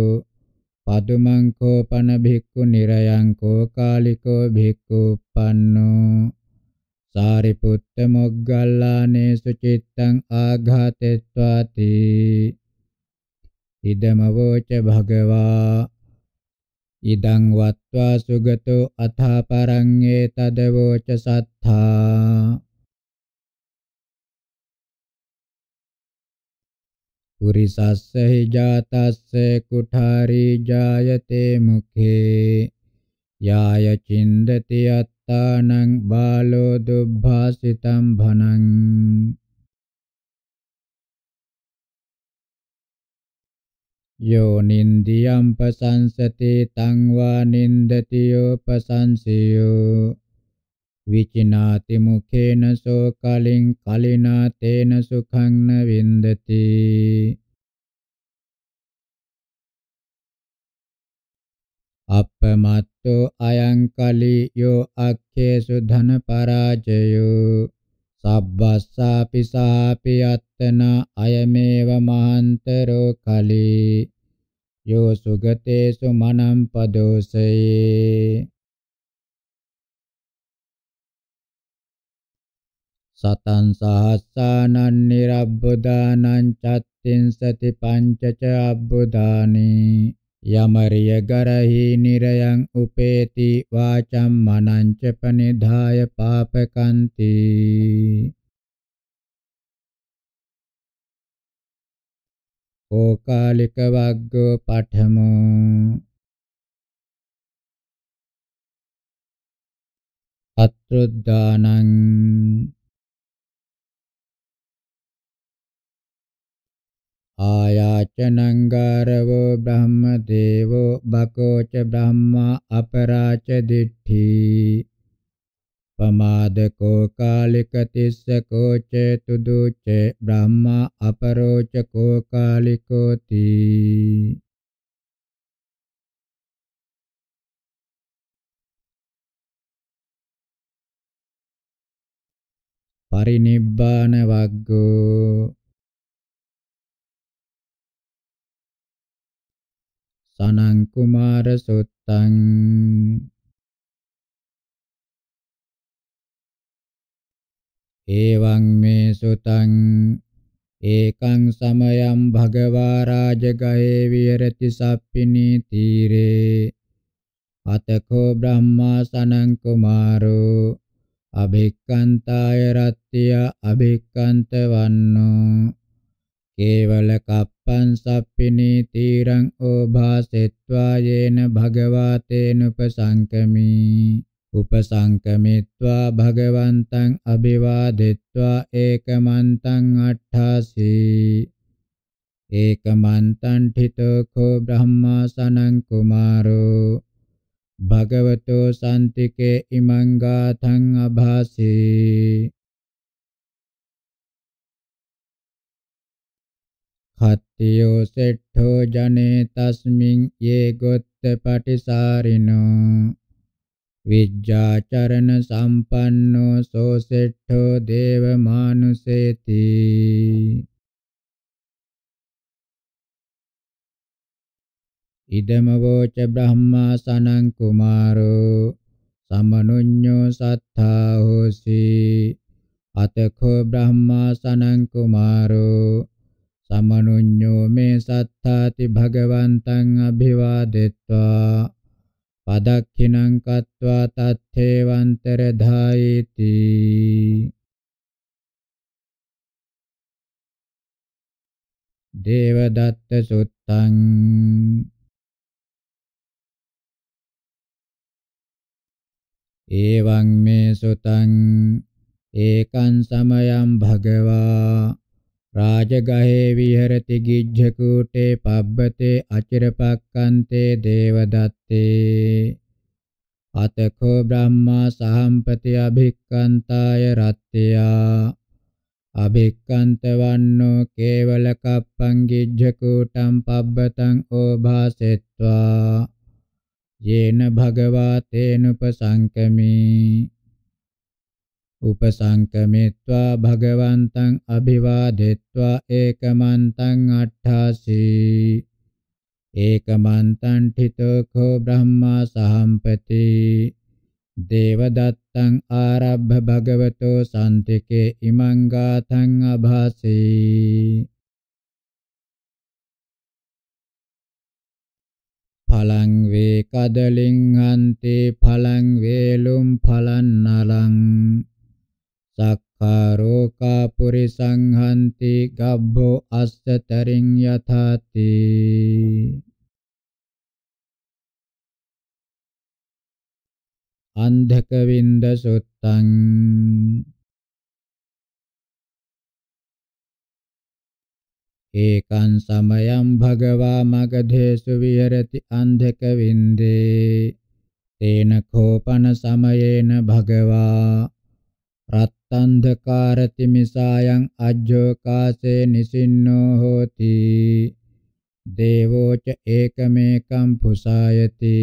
පදුමංකෝ පන භික්ඛු නිරයංකෝ කාලිකෝ භික්ඛු පන්නෝ සාරිපුත්ත මොග්ගල්ලානේ සුචිත්තං ආඝාතෙත්වාති ඉදමවෝච භගවා ඉදං වත්වා සුගතෝ අථා පරං ඒතදවෝච සත්තා පුරිසස්ස හි ජාතස්ස කුඨාරී ජායතේ මුඛේ යාය චින්දති අත්තානං බාලෝ දුබ්භාසිතම් භනං යෝ නින්දියම් පසංසති තං වා නින්දති යෝ පසංසියෝ විචිනාති මුඛේන සෝ කලින් කලිනා තේන සුඛං න වින්දති අපමත්තෝ අයං කලියෝ අක්ඛේසු ධන පරාජයෝ සබ්බස්සාපි සාපි අත්තන අයමේව මහන්තරෝ කලී යෝ සුගතේසු මනම් පදෝසයේ සතං සහස්සානං නිරබ්බුදානං චත්තින්සති පංචච අබ්බුදානේ යමරිය ගරහි නිරයන් උපේති වාචම් මනංච පනිධාය පාපකන්ති ඕකාලික වග්ගෝ පඨමෝ අත්‍රුද්දානං ආයාචනංගාරවෝ බ්‍රහ්මදේවෝ බකෝච බ්‍රහ්මා අපරාච දිට්ඨි පමාදකෝ කාලිකතිස්ස කෝච තුදුච බ්‍රහ්මා අපරෝච කෝ කාලිකෝති පරිනිබ්බාන වග්ගෝ සනං කුමාර සුත්තං එවං මේ සුතං ඒකං සමයං භගවා රාජගහේ විහෙරති සප්පිනී තීරේ අතකෝ බ්‍රහ්මා සනං කුමාරෝ අභික්කන්තාය රත්ත්‍ය අභික්කන්ත වන්නෝ කේවල කප්ප පංසප්පිනී තීරං ඕභාසෙත්වා යේන භගවාතේනුපසංකමි උපසංකමිත්වා භගවන්තං අභිවාදෙත්වා ඒකමන්තං අට්ඨාසී ඒකමන්තං ඨිතෝ කෝ බ්‍රහ්මාසනං කුමාරෝ භගවතෝ සම්තිකේ ඉමං ගාථං අභාසී අත්තියෝ සෙට්ඨෝ ජනේ තස්මින් යේ ගොත්ත පටිසාරිනෝ විජ්ජාචරණ සම්පන්නෝ සෝ සෙට්ඨෝ දේව මානුසේති ඉදම වෝච බ්‍රහ්මා සනං කුමාරෝ සමනුඤ්ඤෝ සත්තා හෝසි අතඛෝ බ්‍රහ්මා සනං කුමාරෝ සමනුඤ්ඤෝ මේ සත්තාති භගවන්තං අභිවාදෙත්වා පදක්ඛිනං කତ୍වා තත්තේවන්තර ධායේති දේවදත්ත සුත්තං එවං මේ සුතං ඒකං සමයං භගවා රාජගහේ විහෙරති ගිජ්ජකූටේ පබ්බතේ අචිරපක්කන්තේ දේවදත්තේ අතකෝ බ්‍රහ්මා සහම්පති අභික්කන්තාය රත්ත්‍යා අභික්කන්ත වන්නෝ කේවල කප්පං ගිජ්ජකූටං පබ්බතං ඕභාසෙත්වා යේන භගවා තේනුපසංකමී උපසංකමිත්වා භගවන්තං අභිවාදෙත්වා ඒකමන්තං අට්ඨාසී ඒකමන්තං ඨිතෝඛෝ බ්‍රහ්මා සහම්පති දේවදත්තං ආරබ්බ භගවතෝ සම්තිකේ ඉමං ගාතං අභාසී පලං වේ කදලින් හන්ති පලං වේලුම් පලන් නලං සක්ඛාරෝකා පුරිසංහන්ති ගබ්බෝ අස්සතරින් යථාති අන්ධක වින්ද සුත්තං ඒකං සමයං භගවා මගධේසු විහෙරති අන්ධක වින්දේ තේන කෝපන සමයේන භගවා රත් තන්ධකාරති මිසායන් අජ්ජෝකාසේ නිසින්නෝ හෝති දේවෝච ඒකමේකම් පුසායති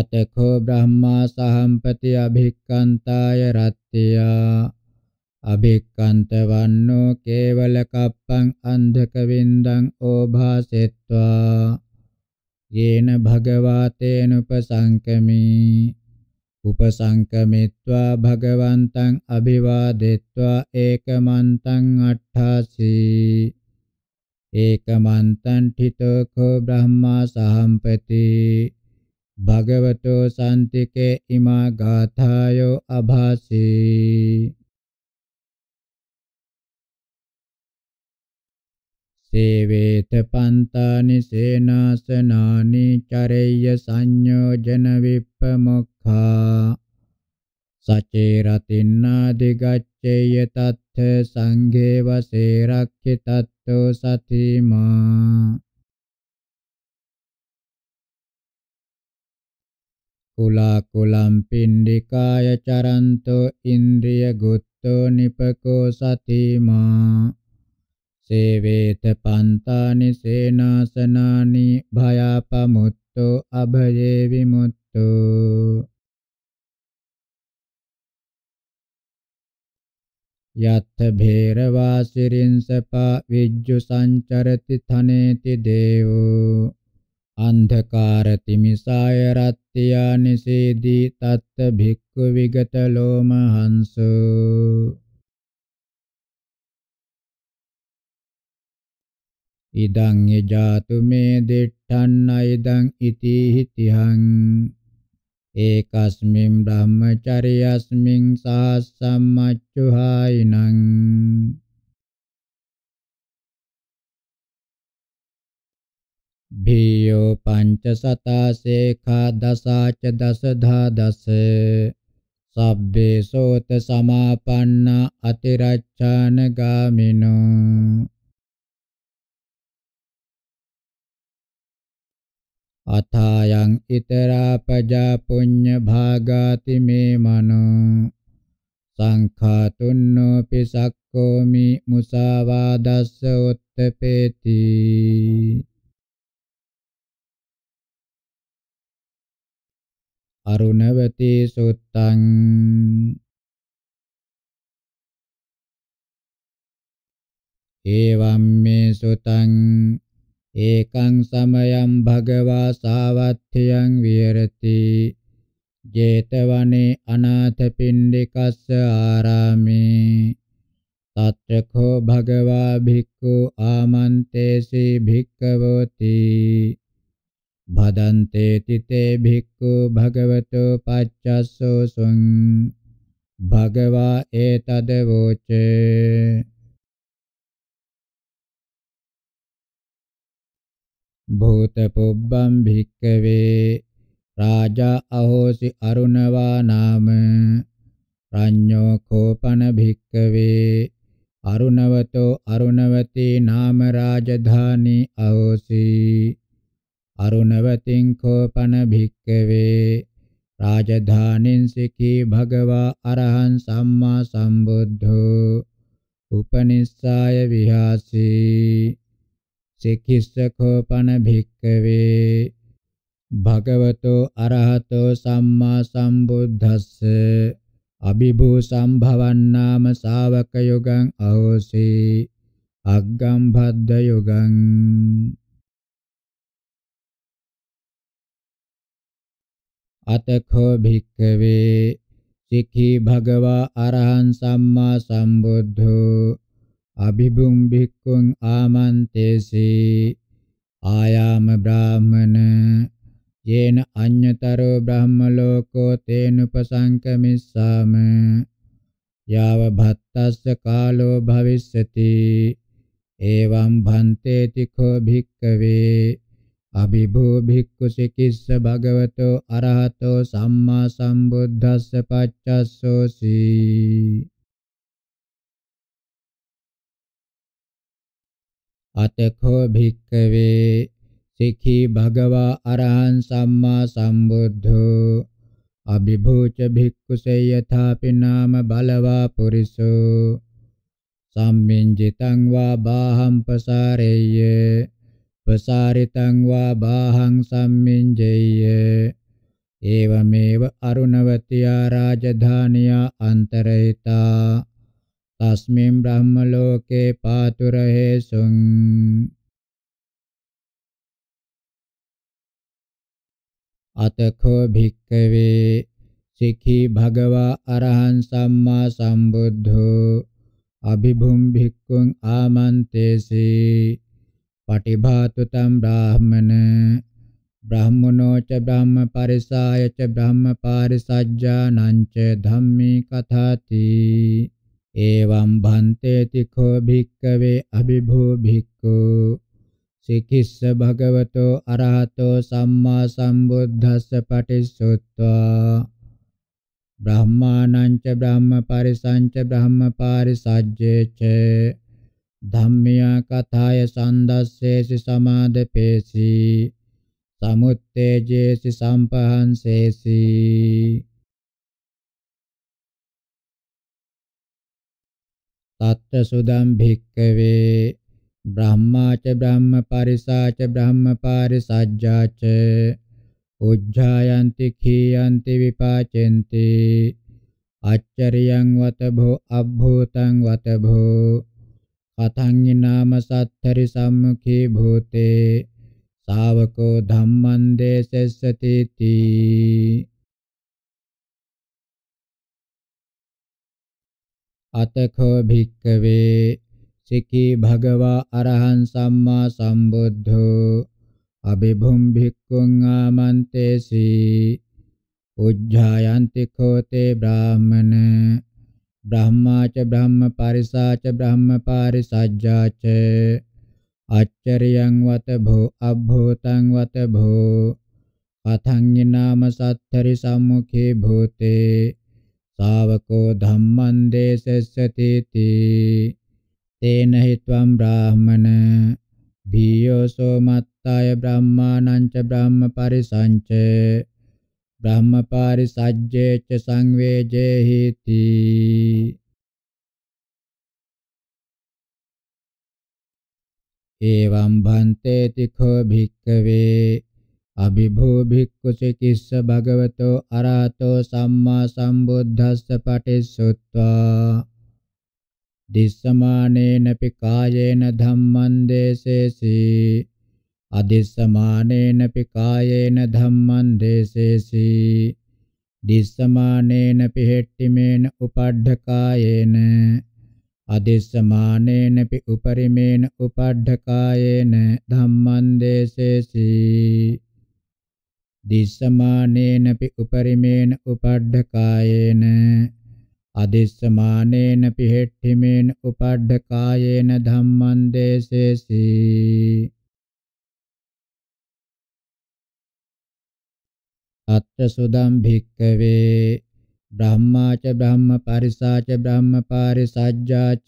අතකෝ බ්‍රහ්මා සහම්පති අභික්කන්තාය රත්ත්‍යා අභික්කන්ත වන්නෝ කේවල කප්පං අන්ධක වින්දං ඕභාසෙත්වා යේන භගවාතේන උපසංකමී උපසංකමිත්වා භගවන්තං අභිවාදෙත්වා ඒකමන්තං අට්ඨාසී ඒකමන්තං ඨිතෝ කෝ බ්‍රහ්මා සහම්පති භගවතෝ සම්තිකේ ඉමා ගාථායෝ අභාසී සේවේත පන්තානි සේනාසනානි චරේය සංයෝජන විප්පමොක්ඛා සචේරතින්නා දිගච්ඡේය තත්ථ සංඝේ වසේ රක්ඛි තත්තෝ සතිමා කුලා කුලම් පින්ඩිකාය චරන්තෝ ඉන්ද්‍රිය ගුත්තෝ නිපකෝ සතිමා සේවේත පන්තානි සේනාසනානි භයාපමුත්තෝ අභයේ විමුත්තෝ යත්ථ භේරවා සිරින්සපා විජ්ජු සංචරති තනේති දේවෝ අන්ධකාරතිමිසාය රත්ත්‍යානිසේදී තත්ත භික්ඛු විගත ලෝමහංසෝ ඉදං යජාතු මේ දෙට්ඨන්න ඉදං ඉති හිතිහං ඒකස්මින් බ්‍රහ්මචරියස්මින් සාසම්මච්චුහායිනං භීයෝ පංච සතා සේඛා දසාච දස ධා දස සබ්බේ සෝත සමාපන්නා අතිරච්ඡාන ගාමිනෝ අථායන් iterා පජා පුඤ්ඤ භාගාති මේ මනෝ සංඛාතුන්නෝ පිසක්කෝමි මුසාවාදස්ස උත්තපේති අරුණවති සුත්තං ඒවම් මේ සුතං Ekang samayam bhagavā sāvatthiyang virati jetavane anathapindikassa ārāme tatra kho bhagavā bhikkhu āmantesi bhikkhavoti bhadante tite bhikkhu bhagavato paccasso suṃ bhagavā etadavoce භූත පුබ්බම් භික්කවේ රාජා අහෝසි අරුණවා නාම රඤ්ඤෝ කෝපන භික්කවේ අරුණවතෝ අරුණවතී නාම රාජධානි අහෝසි අරුණවතින් කෝපන භික්කවේ රාජධානින් සිකී භගවා අරහං සම්මා සම්බුද්ධෝ උපනිස්සාය විහාසී සික්ඛිස්සකෝපන භික්ඛවේ භගවතෝ අරහතෝ සම්මා සම්බුද්දස්ස අභිභූ සම්භවන්නාම ශාවක යුගං අහෝසි අග්ගම් භද්ද යුගං අතඛෝ භික්ඛවේ සික්ඛි භගවා අරහං සම්මා සම්බුද්ධෝ අභිභුම් භික්ඛුං ආමන්තේසී ආයාම බ්‍රාහමන යේන අඤ්‍යතරෝ බ්‍රහ්ම ලෝකෝ තේන උපසංකමිස්සාම යාව භත්තස්ස කාලෝ භවිස්සති එවං භන්තේති කෝ භික්ඛවේ අභිභූ භික්ඛුසි කිස්ස භගවතෝ අරහතෝ සම්මා සම්බුද්දස්ස පච්චස්සෝසී අතඛෝ භික්ඛවේ සිඛී භගවා අරහං සම්මා සම්බුද්ධෝ අභිභූච භික්ඛුසේ යථාපි නාම බලවා පුරිසෝ සම්මින්ජිතං වා බාහං පසාරෙය්‍ය පසාරිතං වා බාහං සම්මින්ජෙය්‍ය एवमेव अरुणवत्या राजधान्या अन्तरहिता తస్మిం బ్రహ్మలోకే పాతురహేసుం අතකෝ භික්කවේ සිඛී භගවා අරහං සම්මා සම්බුද්ධෝ අභිභුම් භික්ඛුං ආමන්තේසී පටිභාතු තම් බ්‍රාහමන බ්‍රාහමනෝ ච බ්‍රාහ්ම පරිසාය ච බ්‍රාහ්ම පාරිසජ්ජානං ච ධම්මේ කථාති එවං භන්තේ තිඛෝ භික්කවේ අභිභූ භික්ඛු සිකිස්ස භගවතෝ අරහතෝ සම්මා සම්බුද්දස්ස පටිසොත්වා බ්‍රහ්මානං ච බ්‍රහ්ම පරිසං ච බ්‍රහ්ම පාරිසජ්ජේ ච ධම්මියා කථාය සන්දස්සේසි සමාදපේසි සමුත්තේජේසි සම්පහන්සේසි තත්ත සුදම් භික්කවේ බ්‍රහ්මාච බ්‍රහ්ම පරිසාච බ්‍රහ්ම පාරිසජ්ජාච උජ්ජායන්ති කීයන්ති විපාචෙන්ති අච්චරියං වත භෝ අබ්භූතං වත භෝ කතං නාම සත්තරි සම්මුඛේ භූතේ ශාවකෝ ධම්මං දේසස්සති තී අතකෝ භික්කවේ සිකී භගවා අරහං සම්මා සම්බුද්ධෝ අබිභුම් භික්ඛුං ආමන්තේසි උජ්ජායන්ති කෝතේ බ්‍රාහමන බ්‍රහ්මාච බ්‍රහ්ම පරිසාච බ්‍රහ්ම පාරිසජ්ජාච අච්චරියං වත භෝ අභූතං වත භෝ අතං නාම සත්තරිසම්මුඛේ භූතේ තාවකෝ ධම්මං දේසස්සති තී තේන හිත්වම් බ්‍රාහමන භීයෝසෝ මත්තාය බ්‍රහ්මානං ච බ්‍රහ්ම පරිසංච බ්‍රහ්ම පරිසජ්ජේ ච සංවේජේ හිති එවම් භන්තේ තිඛෝ භික්ඛවේ අභිභූ භික්ඛු සිකිස්ස භගවතෝ අරහතෝ සම්මා සම්බුද්දස්ස පටිසුත්වා දිස්සමානේනපි කායේන ධම්මං දේසේසී අදිස්සමානේනපි කායේන ධම්මං දේසේසී දිස්සමානේනපි හෙට්ටිමේන උපඩ්ඩකායේන අදිස්සමානේනපි උපරිමේන උපඩ්ඩකායේන ධම්මං දේසේසී දිස්සමානේනපි උපරිමේන උපඩ්ඩකායේන අදිස්සමානේනපි හෙට්ඨිමේන උපඩ්ඩකායේන ධම්මං දේසේසි අත්ථ සුදම් භික්කවේ බ්‍රහ්මාච බ්‍රහ්ම පරිසාච බ්‍රහ්ම පාරිසජ්ජාච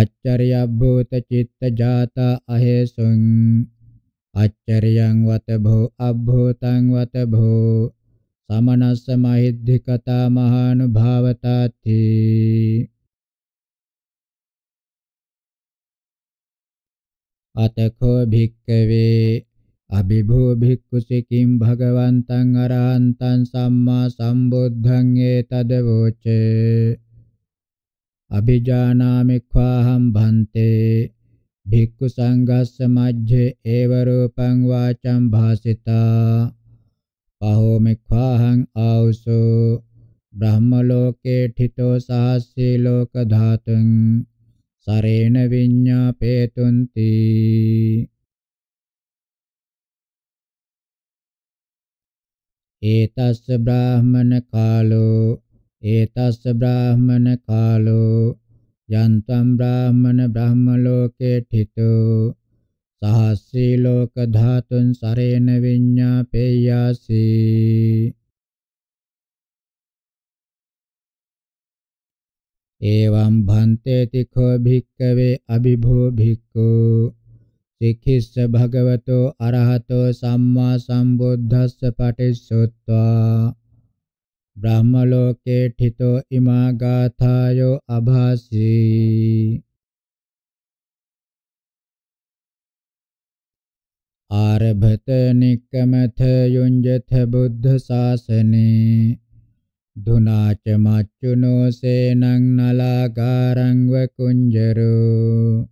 අච්චරියබ්බූත චිත්ත ජාත අහේසුං අච්චරියං වත භෝ අබ්භූතං වත භෝ සමනස්ස මහිද්ධිකතා මහානුභාවතාති අතකෝ භික්කවේ අභිභූ භික්ඛුසිකින් භගවන්තං අරහන්තං සම්මා සම්බුද්ධං ඒතදවෝච අභිජානාමි ඛාහම් භන්තේ භික්ඛු සංඝස්ස මජ්ජේ ඒව රූපං වාචං භාසිතා පහෝ මෙක්ඛාහං ආවසෝ බ්‍රහ්ම ලෝකේ ඨිතෝ සාස්සී ලෝක ධාතුං සරේණ විඤ්ඤාපේතුන්ති ඒතස්ස බ්‍රාහමන කාලෝ ඒතස්ස බ්‍රාහමන කාලෝ යන්තම් බ්‍රාහමන බ්‍රහ්ම ලෝකේ ඨිතෝ සහස්සී ලෝක ධාතුන් සරේන විඤ්ඤාපේයාසි එවං භන්තේති කෝ භික්කවේ අභිභෝ භික්ඛෝ සික්ඛිස්ස භගවතෝ අරහතෝ සම්මා සම්බුද්දස්ස පටිසොත්වා බ්‍රහ්ම ලෝකේ ඨිතෝ ඉමා ගාථායෝ අභාසී ආරභත නික්කමත යුඤ්ජත බුද්ධ ශාසනේ දුනාච මච්චුනෝ සේනං නලාගාරං වකුඤ්ජරෝ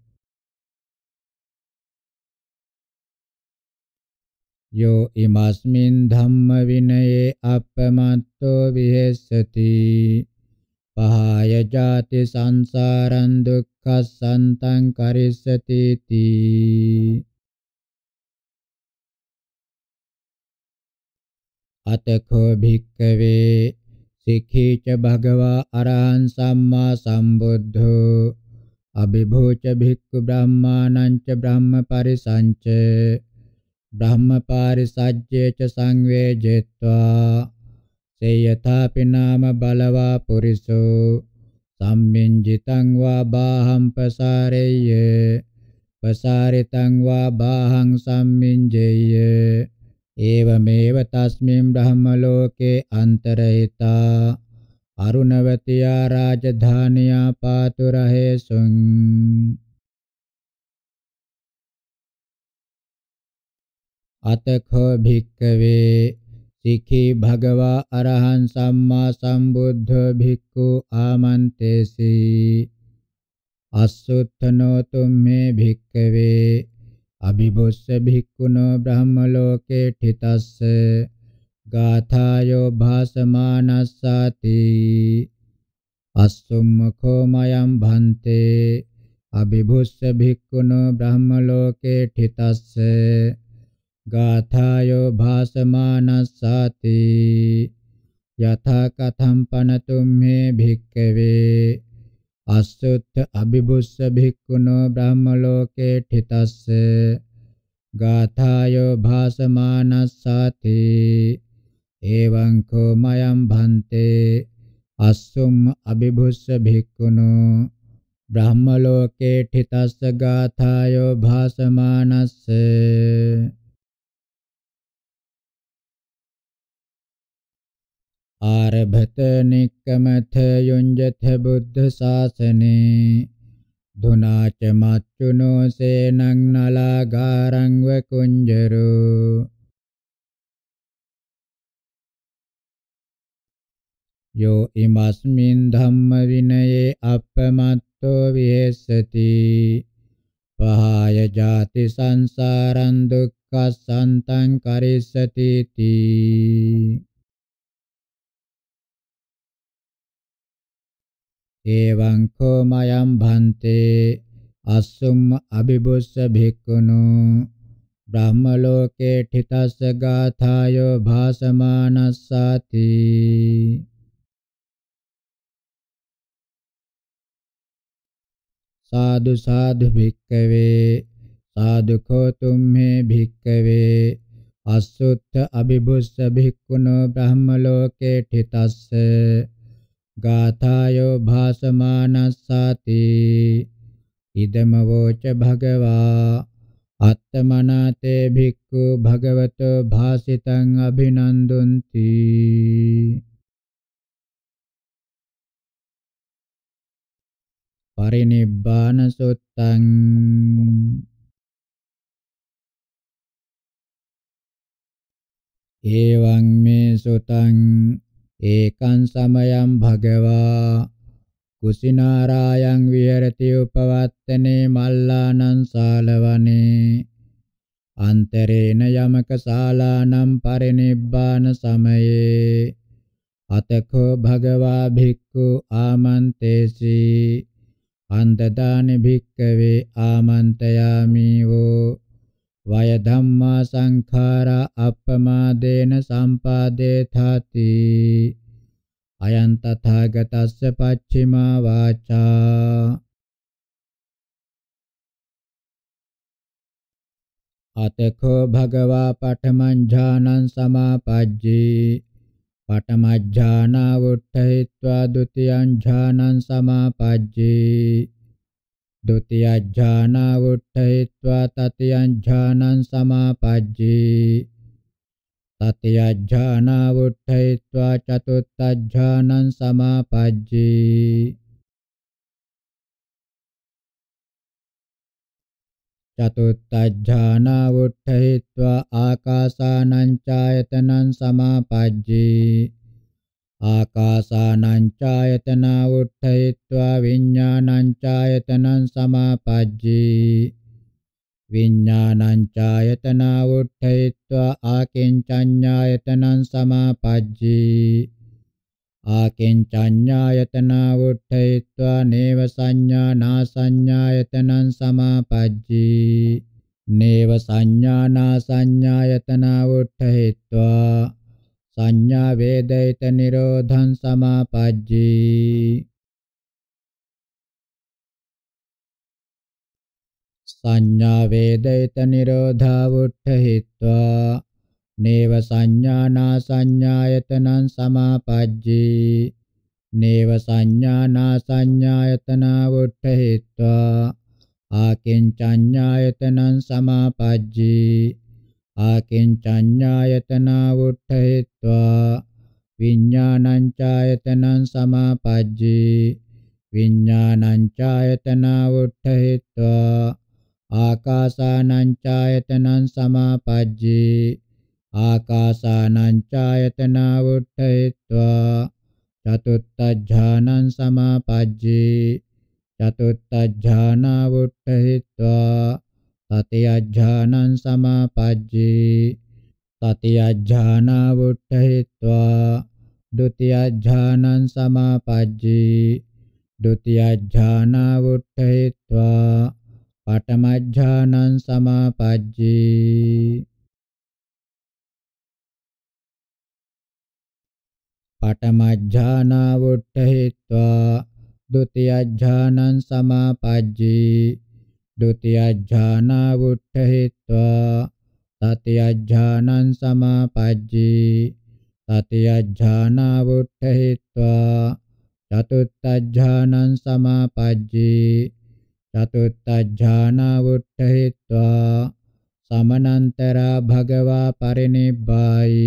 යෝ ඉමස්මින් ධම්ම විනයේ අපමත්තෝ විහෙස්සති පහය ජාති සංසාරං දුක්ඛසන්තං කරිස්සති තී අතකෝ භික්කවේ සික්ඛීච භගවා අරහං සම්මා සම්බුද්ධෝ අභිභෝච භික්ඛු බ්‍රහ්මානං ච බ්‍රහ්ම පරිසංචේ බ්‍රහ්මපාරිසජ්ජේච සංවේජෙත්වා සේයථාපි නාම බලවා පුරිසෝ සම්මින්ජිතං වා බාහං පසාරෙය්‍ය පසාරිතං වා බාහං සම්මින්ජෙය්‍ය ඒවමේව තස්මින් බ්‍රහ්ම ලෝකේ අන්තරහිතා අරුණවතියා රාජධානියා පාතු රහේසුං අතඛෝ භික්කවේ සිඛී භගවා අරහං සම්මා සම්බුද්ධ භික්ඛු ආමන්තේසි අසුත්තනෝ තුම්මේ භික්කවේ අභිබොස්ස භික්ඛුනෝ බ්‍රහ්ම ලෝකේ ඨිතස්ස ගාථායෝ භාසමානස්සාති අස්සුම්මකෝ මයම් භන්තේ අභිබොස්ස භික්ඛුනෝ බ්‍රහ්ම ලෝකේ ඨිතස්ස ගාථායෝ භාසමානස්සාති යථා කතම් පනතුම්මේ භික්කවේ අස්සුත් අභිබුස්ස භික්ඛුනෝ බ්‍රහ්මලෝකේ ඨිතස්ස ගාථායෝ භාසමානස්සාති එවං කෝ මයම් භන්තේ අස්සුම් අභිබුස්ස භික්ඛුනෝ බ්‍රහ්මලෝකේ ඨිතස්ස ගාථායෝ භාසමානස්ස ආරභත නික්කමත යොඤ්ජත බුද්ධ ශාසනේ දුනාච මච්චුනෝ සේනං නලාගාරං වකුඤ්ජරෝ යෝ ඉමස්මින් ධම්ම විනයේ අපමත්තෝ විහෙසති පහය ජාති සංසාරං දුක්ඛ සන්තං කරිස්සති තී එවං කෝමයම් භන්තේ අස්සුම් අබිබුස්ස භික්ඛුනෝ බ්‍රහ්ම ලෝකේ ඨිතස්ස ගාථායෝ භාසමානස්සාති සාදු සාදු භික්කවේ සාදුකෝ තුම්මේ භික්කවේ අසුත්ත අබිබුස්ස භික්ඛුනෝ බ්‍රහ්ම ලෝකේ ඨිතස්ස ගාථායෝ භාසමානස්සාති ඉදම වෝච භගවා අත්තමනාතේ භික්ඛු භගවතෝ භාසිතං අභිනන්දුන්ති පරිනිබ්බාන සුත්තං ඒවං මේ සුතං ඒකං සමයං භගවා කුසිනාරායන් විහෙරති උපවත්තනේ මල්ලානං සාලවනේ අන්තරේන යමක ශාලානම් පරිනිබ්බාන සමයේ අතකෝ භගවා භික්ඛු ආමන්තේසි අන්දදානි භික්ඛවේ ආමන්තයාමි වූ වය ධම්මා සංඛාරා අප්පමාදේන සම්පාදේතාති අයං තථාගතස්ස පච්චිමා වාචා අතකෝ භගවා පඨමං ඥානං සමාපජ්ජේ පඨමඥානා වුට්ඨහිत्वा ဒ ුතියං ඥානං සමාපජ්ජේ द्वितीयज्ञाना उत्थयित्वा ततियं ज्ञानं समापज्जि ततियज्ञाना उत्थयित्वा चतुर्थज्ञानं समापज्जि चतुर्थज्ञाना उत्थयित्वा आकाशानं चायतनं समापज्जि ආකාසානං ඡායතන උට්ඨයत्वा විඥානං ඡායතනං සමාපජ්ජී විඥානං ඡායතන උට්ඨයत्वा ආකින්චඤ්ඤායතනං සමාපජ්ජී ආකින්චඤ්ඤායතන උට්ඨයत्वा නේව සංඥා නාසඤ්ඤායතනං සමාපජ්ජී නේව සංඥානා සංඥායතන උට්ඨහෙත්වා සංඥා වේදිත නිරෝධං සමාපජ්ජී සංඥා වේදිත නිරෝධා වුට්ඨහිत्वा නේව සංඥානා සංඥායතනං සමාපජ්ජී නේව සංඥානා සංඥායතනා වුට්ඨහිत्वा ආකින්චඤ්ඤායතනං සමාපජ්ජී ආකින්චඤ්ඤායතනා වුට්ඨේत्वा විඥානං ඡායතනං සමාපජ්ජේ විඥානං ඡායතනා වුට්ඨේत्वा ආකාසානං ඡායතනං සමාපජ්ජේ ආකාසානං ඡායතනා වුට්ඨේत्वा චතුත්ථ සමාපජ්ජේ චතුත්ථ ඥානවුට්ඨේत्वा තති අජ්ජානං සමාපජ්ජේ තති අජ්ජානා වුට්ඨහිत्वा ဒ ුති අජ්ජානං සමාපජ්ජේ ဒ ුති අජ්ජානා වුට්ඨහිत्वा පඨම අජ්ජානං සමාපජ්ජේ පඨමජ්ජානා වුට්ඨහිत्वा ဒ ුතියජ්ජානං සමාපජ්ජී द्वितीयाज्झानावुट्ठहित्वा तृतीयाज्झानं समापज्जी तृतीयाज्झानावुट्ठहित्वा चतुर्थज्झानं समापज्जी चतुर्थज्झानावुट्ठहित्वा समनन्तरा भगवा परिनिब्बायि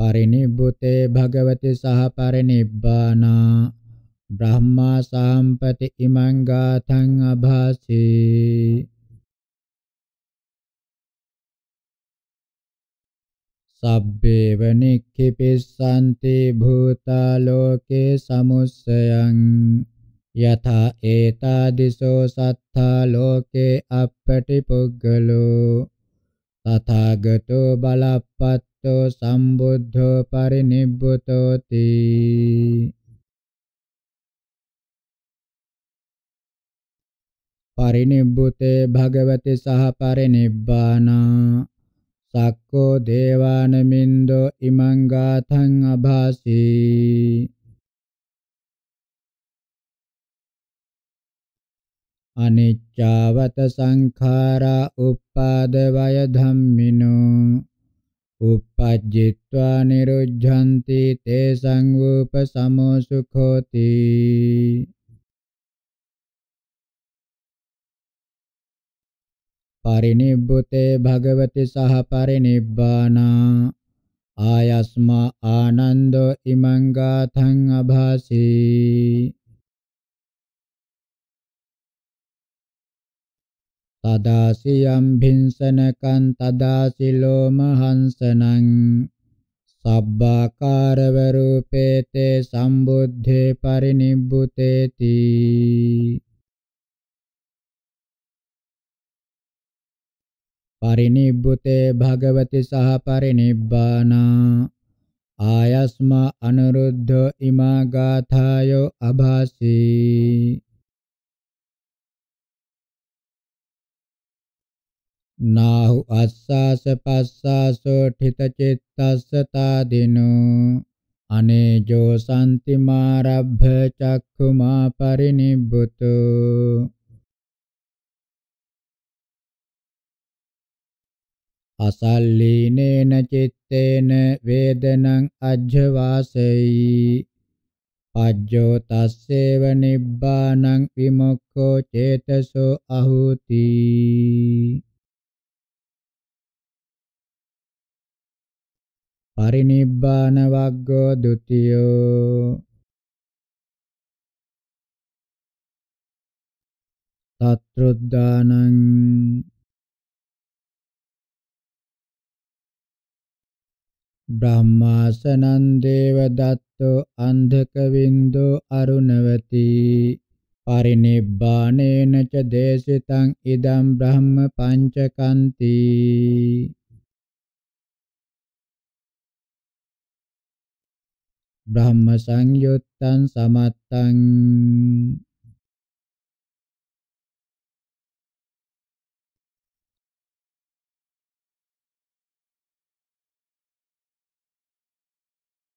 පරිනිබ්බුතේ භගවති සහ පරිනිබ්බානා බ්‍රහ්මා සාම්පති ඉමං ගාතං අභාසී සබ්බේව නික්ඛිපිස්සන්ති භූතා ලෝකේ සමුස්සයං යථා ඒතාදිසෝ සත්තා ලෝකේ අපටි පුග්ගලෝ තථාගතෝ බලප්පත්තෝ සම්බුද්ධෝ පරිනිබ්බුතෝති පරිනිබ්බුතේ භගවති සහ පරිනිබ්බානා සක්කෝ දේවානමින්දෝ ඉමං ගාථං අභාසී අනිච්චාවත සංඛාරා උප්පාදවය ධම්මිනෝ uppajjitva niruddhanti tesaṃ upasamo sukhoti parinibbute bhagavati saha parinibbana ayasma anando imaṃ gāthaṃ abhāsi තදාසියම් භින්සනකං තදාසිලෝ මහන්සනං සබ්බාකාරව රූපේතේ සම්බුද්ධේ පරිනිබ්බුතේති පරිනිබ්බුතේ භගවති සහ පරිනිබ්බානා ආයස්මා අනුරුද්ධ ඉමාගාථායෝ අභාසී නාහු අස්සාස පස්සාසෝ ඨිත චිත්තස්සතා දිනෝ අනේ ජෝ සම්ති මාරබ්භ චක්ඛුමා පරිනිබ්බුතු අසල්ලීනේන චිත්තේන වේදනං අජ්ජවාසෙයි පජ්ජෝ තස්සේව නිබ්බානං විමුක්ඛෝ චේතසෝ අහෝති පරිනිබ්බාන වග්ගෝ ဒ ුතියෝ තත්රුද්දානං බ්‍රහ්මාසනං දේවදත්තෝ අන්ධකවින්දෝ අරුණවති පරිනිබ්බානේන ච දේශිතං ඉදම් බ්‍රහ්ම පංචකන්ති බ්‍රහ්ම සංයුත්තං සමත්තං